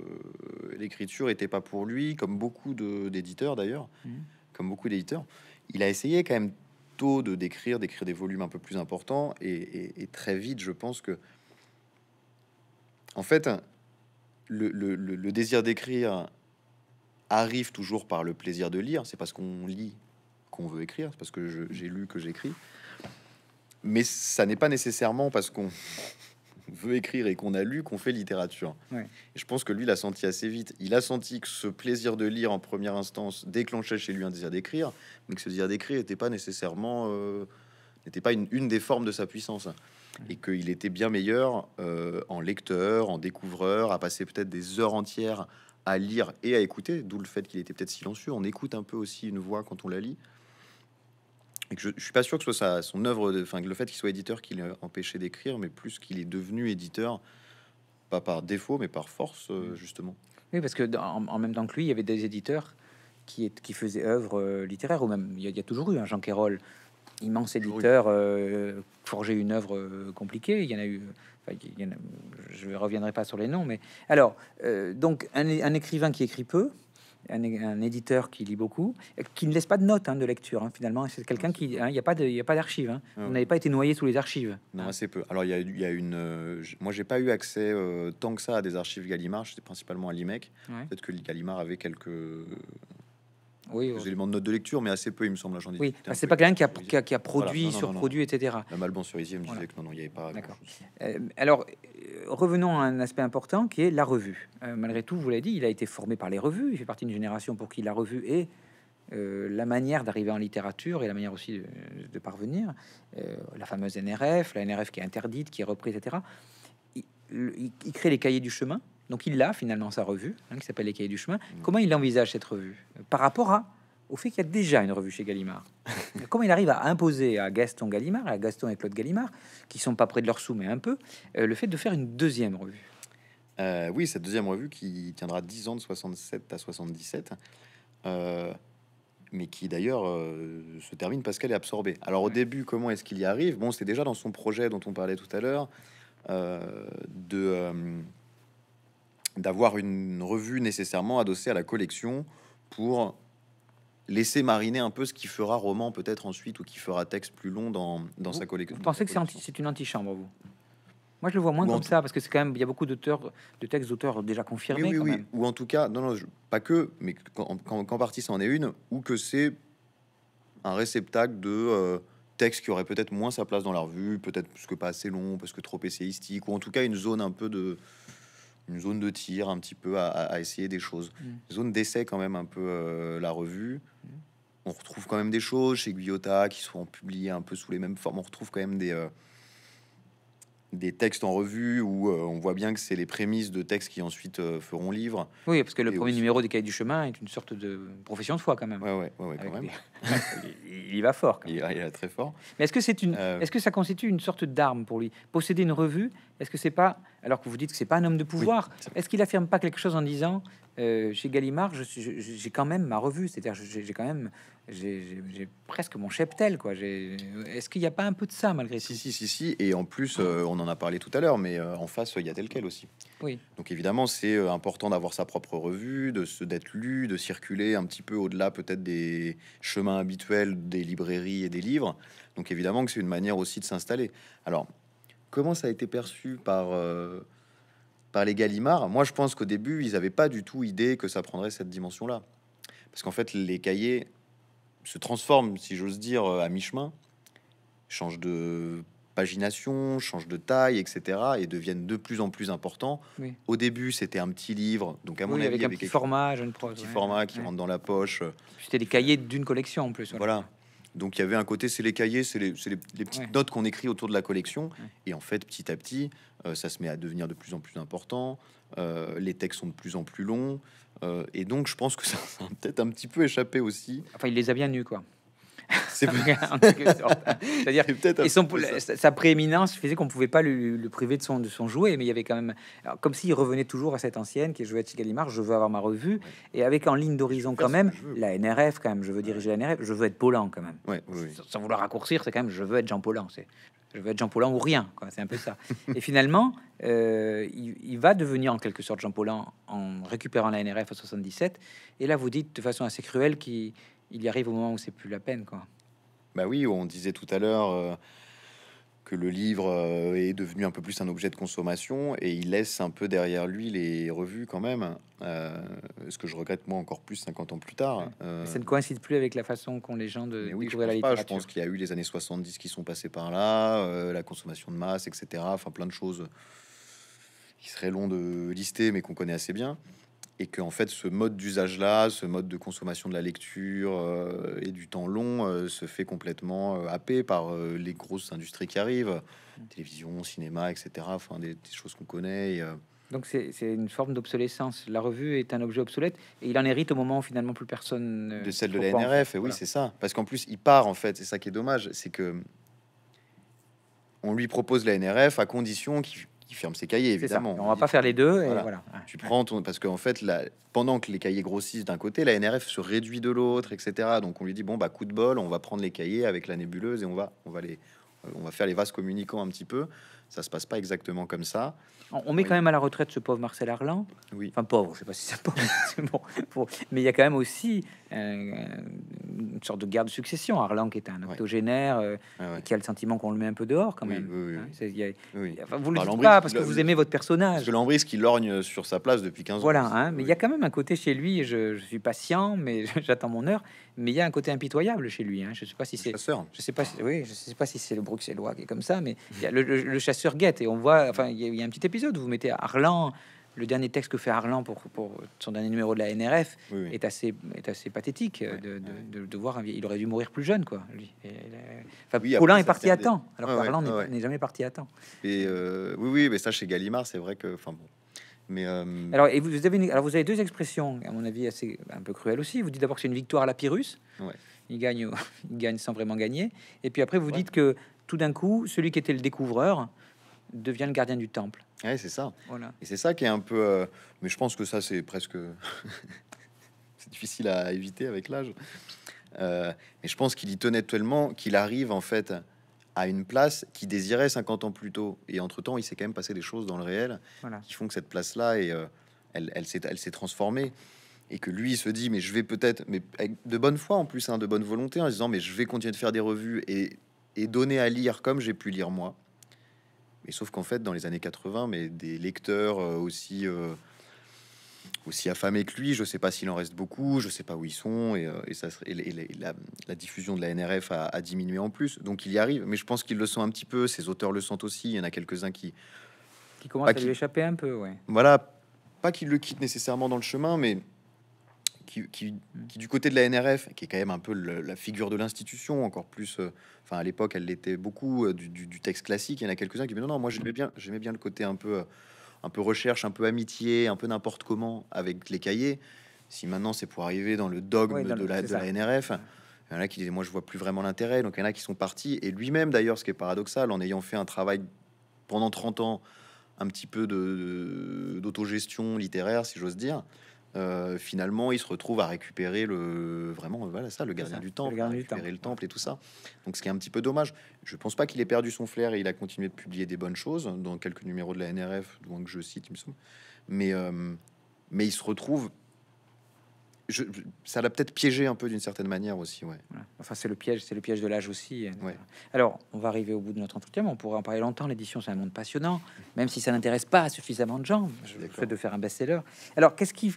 l'écriture n'était pas pour lui, comme beaucoup d'éditeurs d'ailleurs, mmh. comme beaucoup d'éditeurs il a essayé quand même tôt de décrire, d'écrire des volumes un peu plus importants, et, très vite, je pense que, en fait, le désir d'écrire arrive toujours par le plaisir de lire. C'est parce qu'on lit qu'on veut écrire, c'est parce que j'ai lu que j'écris. Mais ça n'est pas nécessairement parce qu'on veut écrire et qu'on a lu qu'on fait littérature. Et je pense que lui l'a senti assez vite. Il a senti que ce plaisir de lire en première instance déclenchait chez lui un désir d'écrire, mais que ce désir d'écrire euh, n'était pas nécessairement n'était pas une, des formes de sa puissance. Et qu'il était bien meilleur euh, en lecteur, en découvreur, à passer peut-être des heures entières à lire et à écouter, d'où le fait qu'il était peut-être silencieux. On écoute un peu aussi une voix quand on la lit je, je, suis pas sûr que ce soit son œuvre, enfin le fait qu'il soit éditeur qui l'a empêché d'écrire, mais plus qu'il est devenu éditeur, pas par défaut, mais par force euh, mm. justement. Oui, parce que en même temps que lui, il y avait des éditeurs qui, qui faisaient œuvres littéraires, euh, littéraire, ou même il y, a, toujours eu un hein, Jean Kerol immense éditeur, euh, forger une œuvre euh, compliquée. Il y en a eu. je ne reviendrai pas sur les noms, mais alors donc un écrivain qui écrit peu un, éditeur qui lit beaucoup, qui ne laisse pas de notes hein, de lecture. Hein, finalement, c'est quelqu'un qui, hein, il n'y a pas de, pas d'archives. Ah On n'avait pas été noyé sous les archives. Non, assez peu. Alors il y, a, une, euh, moi j'ai pas eu accès euh, tant que ça à des archives Gallimard. J'étais principalement à l'IMEC. Peut-être que Gallimard avait quelques oui, oui. éléments de notes de lecture, mais assez peu, il me semble. oui, bah, c'est pas quelqu'un qui a, qui, a, produit, etc. La Malbon sur Isier disait que non, non, il n'y avait pas. D'accord. Euh, alors, euh, revenons à un aspect important qui est la revue. Euh, malgré tout, vous l'avez dit, il a été formé par les revues. Il fait partie d'une génération pour qui la revue est la manière d'arriver en littérature et la manière aussi de, parvenir. la fameuse NRF, la NRF qui est interdite, qui est reprise, etc. il crée les cahiers du chemin donc il a finalement sa revue, hein, qui s'appelle Les Cahiers du Chemin. Mm. Comment il envisage cette revue Par rapport au fait qu'il y a déjà une revue chez Gallimard. Comment il arrive à imposer à Gaston Gallimard, à Gaston et Claude Gallimard, qui sont pas près de leur sou, mais un peu, euh, le fait de faire une deuxième revue euh, Oui, cette deuxième revue qui tiendra 10 ans de 67 à 77. Euh, mais qui d'ailleurs se termine parce qu'elle est absorbée. Alors au début, comment est-ce qu'il y arrive Bon, c'est déjà dans son projet dont on parlait tout à l'heure, de d'avoir une revue nécessairement adossée à la collection pour laisser mariner un peu ce qui fera roman peut-être ensuite ou qui fera texte plus long dans, dans sa collection. Vous pensez que c'est une antichambre, vous Moi, je le vois moins comme ça, parce que c'est quand même, il y a beaucoup d'auteurs, de textes d'auteurs déjà confirmés. Oui, oui, oui. ou en tout cas, non, non, pas que, mais quand, quand partie en est une, ou que c'est un réceptacle de euh, textes qui auraient peut-être moins sa place dans la revue, peut-être parce que pas assez long, parce que trop essayistique, ou en tout cas une zone un peu de une zone de tir un petit peu à, essayer des choses. Mm. Zone d'essai quand même un peu euh, la revue. Mm. On retrouve quand même des choses chez Guyota qui sont publiées un peu sous les mêmes formes. On retrouve quand même des, euh, des textes en revue où euh, on voit bien que c'est les prémices de textes qui ensuite feront livre. Oui, parce que le premier numéro des Cahiers du Chemin est une sorte de profession de foi quand même. Ouais, ouais, ouais, quand même. il va fort. Quand même. Il, il, très fort. Mais est-ce que, c'est une... est-ce que ça constitue une sorte d'arme pour lui Posséder une revue est-ce que c'est pas, alors que vous dites que c'est pas un homme de pouvoir, est-ce qu'il affirme pas quelque chose en disant euh, chez Gallimard, j'ai quand même ma revue, c'est-à-dire j'ai quand même, j'ai presque mon cheptel, quoi. Est-ce qu'il n'y a pas un peu de ça malgré si, Si, si, si, et en plus, euh, on en a parlé tout à l'heure, mais euh, en face, il y a tel quel aussi. Oui. Donc évidemment, c'est important d'avoir sa propre revue, de se d'être lu, de circuler un petit peu au-delà peut-être des chemins habituels des librairies et des livres. Donc évidemment que c'est une manière aussi de s'installer. Alors comment ça a été perçu par, euh, par les Gallimard Moi, je pense qu'au début, ils n'avaient pas du tout idée que ça prendrait cette dimension-là. Parce qu'en fait, les cahiers se transforment, si j'ose dire, euh, à mi-chemin, changent de pagination, changent de taille, etc., et deviennent de plus en plus importants. Au début, c'était un petit livre, donc à mon avis, avec, un petit format, qui rentre dans la poche. C'était des cahiers d'une collection en plus. voilà. Donc il y avait un côté, c'est les cahiers, c'est les, petites notes qu'on écrit autour de la collection. Et en fait, petit à petit, euh, ça se met à devenir de plus en plus important. Euh, les textes sont de plus en plus longs. Euh, et donc, je pense que ça, ça a peut-être un petit peu échappé aussi. Enfin, il les a bien nus, quoi. C'est C'est-à-dire, sa prééminence faisait qu'on ne pouvait pas le, priver de son, de son jouet, mais il y avait quand même. comme s'il revenait toujours à cette ancienne qui est à Chigalimar, je veux avoir ma revue, et avec en ligne d'horizon quand même la NRF, quand même, je veux diriger la NRF, je veux être Paulan quand même. Sans, vouloir raccourcir, c'est quand même je veux être Jean Paulan, c'est je veux être Jean Paulan ou rien, c'est un peu ça. et finalement, euh, il, va devenir en quelque sorte Jean Paulan en récupérant la NRF en 77, et là vous dites de façon assez cruelle qu'il il y arrive au moment où c'est plus la peine, quoi. Bah oui, on disait tout à l'heure euh, que le livre euh, est devenu un peu plus un objet de consommation et il laisse un peu derrière lui les revues quand même. Euh, ce que je regrette moi encore plus 50 ans plus tard. Ça ne coïncide plus avec la façon qu'ont les gens de oui, découvrir je pense la littérature. je pense qu'il y a eu les années 70 qui sont passées par là, la consommation de masse, etc. Enfin, plein de choses qui serait long de lister, mais qu'on connaît assez bien et que en fait ce mode d'usage là, ce mode de consommation de la lecture euh, et du temps long euh, se fait complètement euh, par euh, les grosses industries qui arrivent, mm. télévision, cinéma, etc. Enfin des, choses qu'on connaît. donc c'est une forme d'obsolescence. La revue est un objet obsolète et il en hérite au moment où finalement plus personne. de celle de la NRF, et oui c'est ça. Parce qu'en plus il part en fait, c'est ça qui est dommage, c'est que on lui propose la NRF à condition qu'il qui ferme ses cahiers, évidemment. On va pas faire les deux. voilà. Tu prends ton. Parce qu'en fait, là, pendant que les cahiers grossissent d'un côté, la NRF se réduit de l'autre, etc. Donc on lui dit bon, bah coup de bol, on va prendre les cahiers avec la nébuleuse et on va, on va, les, on va faire les vases communicants un petit peu. Ça se passe pas exactement comme ça. On, met quand même à la retraite ce pauvre Marcel Arlan. Oui. Enfin pauvre, je sais pas si c'est pauvre. Mais il y a quand même aussi euh, une sorte de garde succession. Arlan qui est un octogénaire, euh, qui a le sentiment qu'on le met un peu dehors quand même. Vous hein, vous le dites pas parce que vous aimez votre personnage. Parce que qui lorgne sur sa place depuis 15 ans. Voilà, hein, mais il y a quand même un côté chez lui. Je, je suis patient, mais j'attends mon heure mais il y a un côté impitoyable chez lui. Hein. Je ne sais pas si c'est. Je sais pas. oui, je sais pas si c'est le Bruxellois qui est comme ça, mais y a le, chasseur guette et on voit. Enfin, il y, a un petit épisode où vous mettez Arlan. Le dernier texte que fait Arlan pour, pour son dernier numéro de la NRF est assez est assez pathétique euh, de, de, de, voir un vieil, Il aurait dû mourir plus jeune, quoi. Lui. Euh, est parti à temps, alors ah, n'est jamais parti à temps. Et euh, oui, oui, mais ça chez Gallimard, c'est vrai que, enfin bon euh, alors, et vous, avez vous avez deux expressions, à mon avis, assez un peu cruelles aussi. Vous dites d'abord que c'est une victoire à la Pyrrhus. Il, gagne, il gagne sans vraiment gagner. Et puis après, vous dites que tout d'un coup, celui qui était le découvreur devient le gardien du temple. Ouais, c'est ça. Voilà. Et c'est ça qui est un peu. Euh, mais je pense que ça, c'est presque. c'est difficile à éviter avec l'âge. Et euh, mais je pense qu'il y tenait tellement qu'il arrive en fait à une place qu'il désirait 50 ans plus tôt. Et entre-temps, il s'est quand même passé des choses dans le réel qui font que cette place-là, et euh, elle, elle s'est transformée. Et que lui, il se dit, mais je vais peut-être, mais de bonne foi en plus, hein, de bonne volonté, en disant, mais je vais continuer de faire des revues et, et donner à lire comme j'ai pu lire moi. Mais sauf qu'en fait, dans les années 80, mais des lecteurs euh, aussi... Euh, aussi affamé que lui. Je ne sais pas s'il en reste beaucoup, je ne sais pas où ils sont, et, euh, ça, la, diffusion de la NRF a, diminué en plus. Donc il y arrive, mais je pense qu'il le sent un petit peu, ses auteurs le sentent aussi, il y en a quelques-uns qui... Qui commencent à lui échapper un peu, ouais. Voilà, pas qu'il le quitte nécessairement dans le chemin, mais... Qui, du côté de la NRF, qui est quand même un peu la figure de l'institution, encore plus, euh, enfin à l'époque elle l'était beaucoup, euh, du, texte classique, il y en a quelques-uns qui disent non, non, moi j'aimais bien, j'aimais bien le côté un peu un peu recherche, un peu amitié, un peu n'importe comment avec les cahiers. Si maintenant c'est pour arriver dans le dogme de, la, NRF, il y en a qui disent moi je vois plus vraiment l'intérêt, donc il y en a qui sont partis. Et lui-même d'ailleurs, ce qui est paradoxal, en ayant fait un travail pendant 30 ans, un petit peu d'autogestion de, littéraire, si j'ose dire, euh, finalement, il se retrouve à récupérer le vraiment euh, voilà ça le gardien du temple, le, gardien récupérer du temple. le temple et tout ça. Donc ce qui est un petit peu dommage. Je pense pas qu'il ait perdu son flair et il a continué de publier des bonnes choses dans quelques numéros de la NRF, dont que je cite, il me semble. Mais euh, mais il se retrouve ça l'a peut-être piégé un peu d'une certaine manière aussi. Ouais. Enfin, c'est le piège, c'est le piège de l'âge aussi. Euh, ouais. Alors, on va arriver au bout de notre entretien, mais on pourrait en parler longtemps. L'édition, c'est un monde passionnant, même si ça n'intéresse pas suffisamment de gens. Le fait de faire un best-seller. Alors, qu'est-ce qui,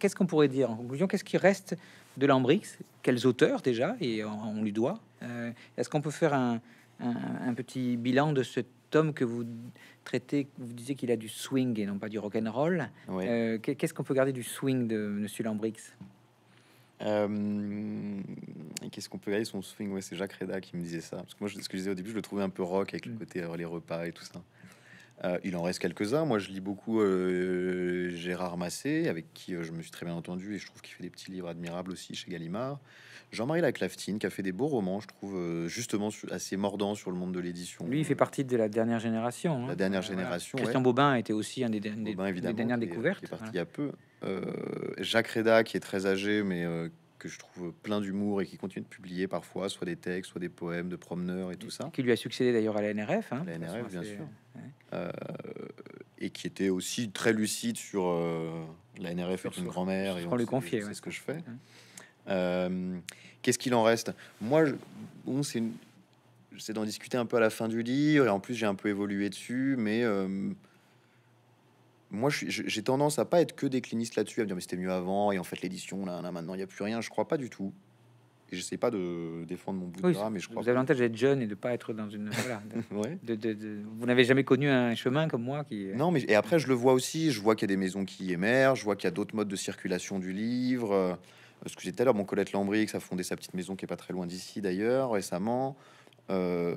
qu'est-ce qu'on pourrait dire en conclusion Qu'est-ce qui reste de Lambrix Quels auteurs déjà Et on, lui doit. Euh, est-ce qu'on peut faire un, un petit bilan de ce tome que vous traité, vous disiez qu'il a du swing et non pas du rock and roll. Euh, qu'est-ce qu'on peut garder du swing de Monsieur Lambrix euh, Qu'est-ce qu'on peut garder son swing c'est Jacques Reda qui me disait ça. Parce que moi, ce que je disais au début, je le trouvais un peu rock avec le mm. côté euh, les repas et tout ça. Euh, il en reste quelques-uns. Moi, je lis beaucoup euh, Gérard Massé, avec qui euh, je me suis très bien entendu, et je trouve qu'il fait des petits livres admirables aussi chez Gallimard. Jean-Marie Laclaftine, qui a fait des beaux romans, je trouve, justement assez mordant sur le monde de l'édition. Lui, il fait partie de la dernière génération. Hein. La dernière génération. Christian Bobin était aussi un des, derniers découvertes. est, parti il y a peu. Jacques Reda, qui est très âgé, mais que je trouve plein d'humour et qui continue de publier parfois soit des textes, soit des poèmes de promeneurs et tout ça. Qui lui a succédé d'ailleurs à la NRF. Hein. la NRF, bien sûr. Euh, et qui était aussi très lucide sur euh, la NRF est une grand-mère. Et on le confier. C'est ce que je fais. Euh, qu'est-ce qu'il en reste Moi, bon, c'est d'en discuter un peu à la fin du livre et en plus j'ai un peu évolué dessus, mais moi, j'ai tendance à pas être que décliniste là-dessus, à me dire mais c'était mieux avant, et en fait l'édition, là, là maintenant, il n'y a plus rien. Je crois pas du tout. Et sais pas de défendre mon bout mais je crois. Vous avez l'avantage d'être jeune et de pas être dans une. vous n'avez jamais connu un chemin comme moi qui. Non, mais et après je le vois aussi. Je vois qu'il y a des maisons qui émergent. Je vois qu'il y a d'autres modes de circulation du livre. excusez ce que j'ai tout à l'heure, mon Colette Lambrix a fondé sa petite maison qui est pas très loin d'ici d'ailleurs récemment. Euh,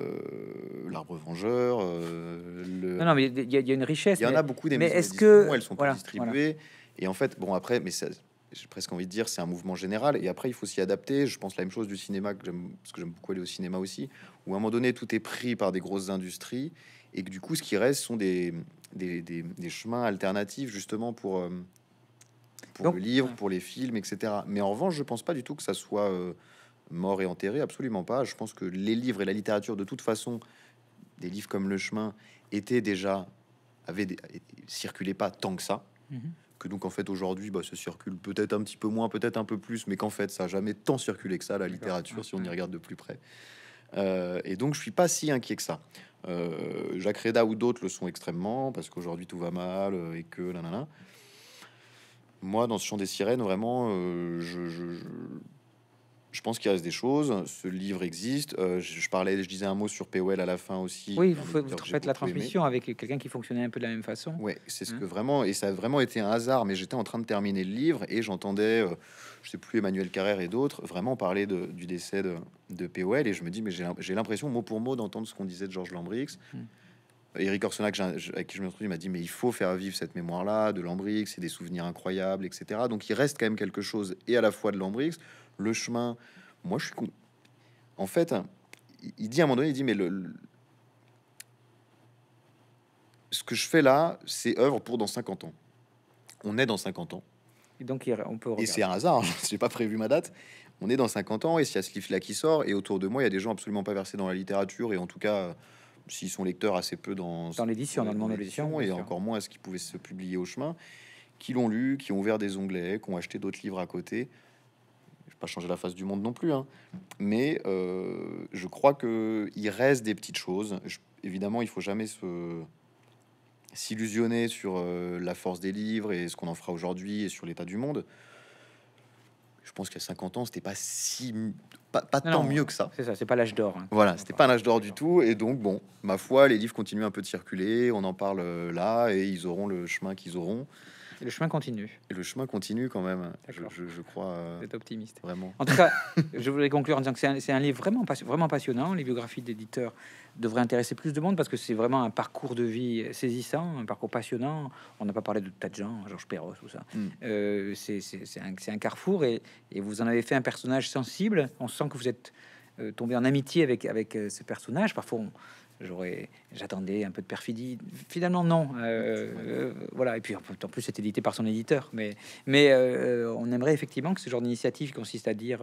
l'arbre vengeur. Euh, le... Non, mais il y, a une richesse. Il y en a beaucoup des mais est-ce que elles sont pas distribuées Et en fait, bon après, mais j'ai presque envie de dire, c'est un mouvement général. Et après, il faut s'y adapter. Je pense la même chose du cinéma, que parce que j'aime beaucoup aller au cinéma aussi, où à un moment donné, tout est pris par des grosses industries et que du coup, ce qui reste sont des, des, des, chemins alternatifs justement pour. Euh, pour le livre, pour les films, etc. Mais en revanche, je pense pas du tout que ça soit mort et enterré, absolument pas. Je pense que les livres et la littérature, de toute façon, des livres comme Le Chemin, étaient déjà, avaient circulaient pas tant que ça. Mhm. Que donc en fait aujourd'hui, bah, ça circule peut-être un petit peu moins, peut-être un peu plus, mais qu'en fait ça a jamais tant circulé que ça la littérature si on y regarde de plus près. Euh, et donc je suis pas si inquiet que ça. Euh, Jacques Reda ou d'autres le sont extrêmement parce qu'aujourd'hui tout va mal euh, et que nanana. Moi, dans ce champ des sirènes, vraiment, euh, je je pense qu'il reste des choses. Ce livre existe. Euh, je, parlais, je disais un mot sur POL à la fin aussi. Oui, vous, faites la transmission avec quelqu'un qui fonctionnait un peu de la même façon. Oui, c'est ce hein que vraiment, et ça a vraiment été un hasard. Mais j'étais en train de terminer le livre et j'entendais, euh, je sais plus, Emmanuel Carrère et d'autres vraiment parler du décès de, de, POL. Et je me dis, mais j'ai l'impression, mot pour mot, d'entendre ce qu'on disait de Georges Lambrix. Hmm. Éric Eric Orsona, avec qui je me suis m'a dit Mais il faut faire vivre cette mémoire-là de Lambrix, c'est des souvenirs incroyables, etc. Donc il reste quand même quelque chose, et à la fois de Lambrix, le chemin. Moi, je suis con. En fait, il dit à un moment donné, il dit, mais le, ce que je fais là, c'est œuvre pour dans 50 ans. On est dans 50 ans. Et donc, on peut. Regarder. Et c'est un hasard, j'ai pas prévu ma date. On est dans 50 ans, et s'il y a ce livre-là qui sort, et autour de moi, il y a des gens absolument pas versés dans la littérature, et en tout cas, s'ils sont lecteurs assez peu dans, dans l'édition, dans, monde de l'édition, et encore moins à ce qui pouvait se publier au chemin, qui l'ont lu, qui ont ouvert des onglets, qui ont acheté d'autres livres à côté pas changer la face du monde non plus, hein. mais euh, je crois que il reste des petites choses. évidemment, il faut jamais se s'illusionner sur euh, la force des livres et ce qu'on en fera aujourd'hui et sur l'état du monde. Je pense qu'il y a 50 ans, c'était pas si pas, tant mieux que ça. C'est ça, c'est pas l'âge d'or. Hein. Voilà, c'était pas l'âge d'or du tout. Et donc, bon, ma foi, les livres continuent un peu de circuler. On en parle euh, là et ils auront le chemin qu'ils auront le chemin continue. Et le chemin continue quand même, je, je, crois. Euh, vous êtes optimiste. Vraiment. En tout cas, je voulais conclure en disant que c'est un, livre vraiment, vraiment passionnant. Les biographies d'éditeurs devraient intéresser plus de monde parce que c'est vraiment un parcours de vie saisissant, un parcours passionnant. On n'a pas parlé de tas de gens, Georges Perros, tout ça. Mm. Euh, c'est un, carrefour et, et vous en avez fait un personnage sensible. On sent que vous êtes euh, tombé en amitié avec, avec ce personnage. Parfois, on, j'aurais, j'attendais un peu de perfidie. Finalement, non. Euh, euh, voilà. Et puis en plus, c'est édité par son éditeur. Mais, mais euh, on aimerait effectivement que ce genre d'initiative consiste à dire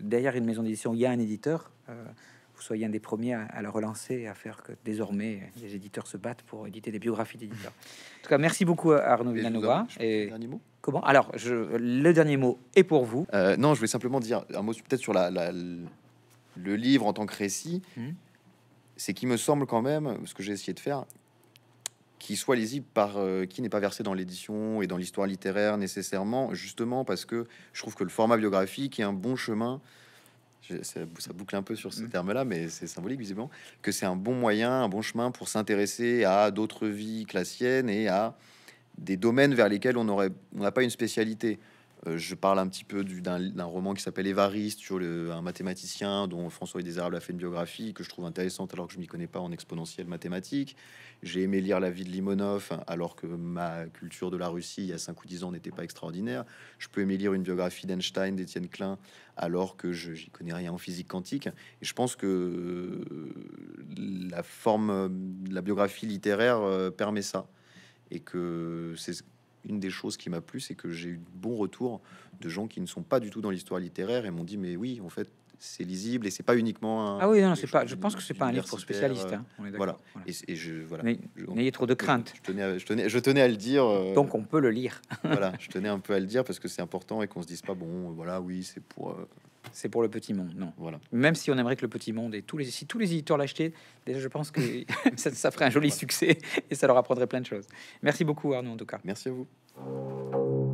derrière une maison d'édition, il y a un éditeur. vous soyez un des premiers à, la relancer, à faire que désormais les éditeurs se battent pour éditer des biographies d'éditeurs. En tout cas, merci beaucoup à Arnaud Villanova. Et dernier mot. Comment Alors, je, le dernier mot est pour vous. non, je voulais simplement dire un mot peut-être sur le livre en tant que récit. Hum c'est qu'il me semble quand même, ce que j'ai essayé de faire, qui soit lisible par euh, qui n'est pas versé dans l'édition et dans l'histoire littéraire nécessairement, justement parce que je trouve que le format biographique est un bon chemin. ça, boucle un peu sur ce termes mm. terme-là, mais c'est symbolique visiblement que c'est un bon moyen, un bon chemin pour s'intéresser à d'autres vies que la sienne et à des domaines vers lesquels on n'aurait on n'a pas une spécialité. Euh, je parle un petit peu d'un roman qui s'appelle Évariste, sur un mathématicien dont François Desarable a fait une biographie que je trouve intéressante alors que je m'y connais pas en exponentielle mathématique. J'ai aimé lire La vie de Limonov alors que ma culture de la Russie il y a 5 ou 10 ans n'était pas extraordinaire. Je peux aimer lire une biographie d'Einstein, d'Étienne Klein alors que je n'y connais rien en physique quantique. Et je pense que euh, la forme, la biographie littéraire euh, permet ça. Et que c'est une des choses qui m'a plu, c'est que j'ai eu de bons retours de gens qui ne sont pas du tout dans l'histoire littéraire et m'ont dit mais oui, en fait, c'est lisible et c'est pas uniquement un, ah oui non c'est pas je pense que c'est pas un livre pour spécialistes hein, voilà. Et, je voilà n'ayez trop de crainte je tenais, à, je tenais je tenais à le dire euh, donc on peut le lire voilà je tenais un peu à le dire parce que c'est important et qu'on se dise pas bon voilà oui c'est pour euh, c'est pour le petit monde, non. Voilà. Même si on aimerait que le petit monde et tous les, si tous les éditeurs l'achetaient, déjà je pense que ça, ferait un joli succès et ça leur apprendrait plein de choses. Merci beaucoup Arnaud en tout cas. Merci à vous.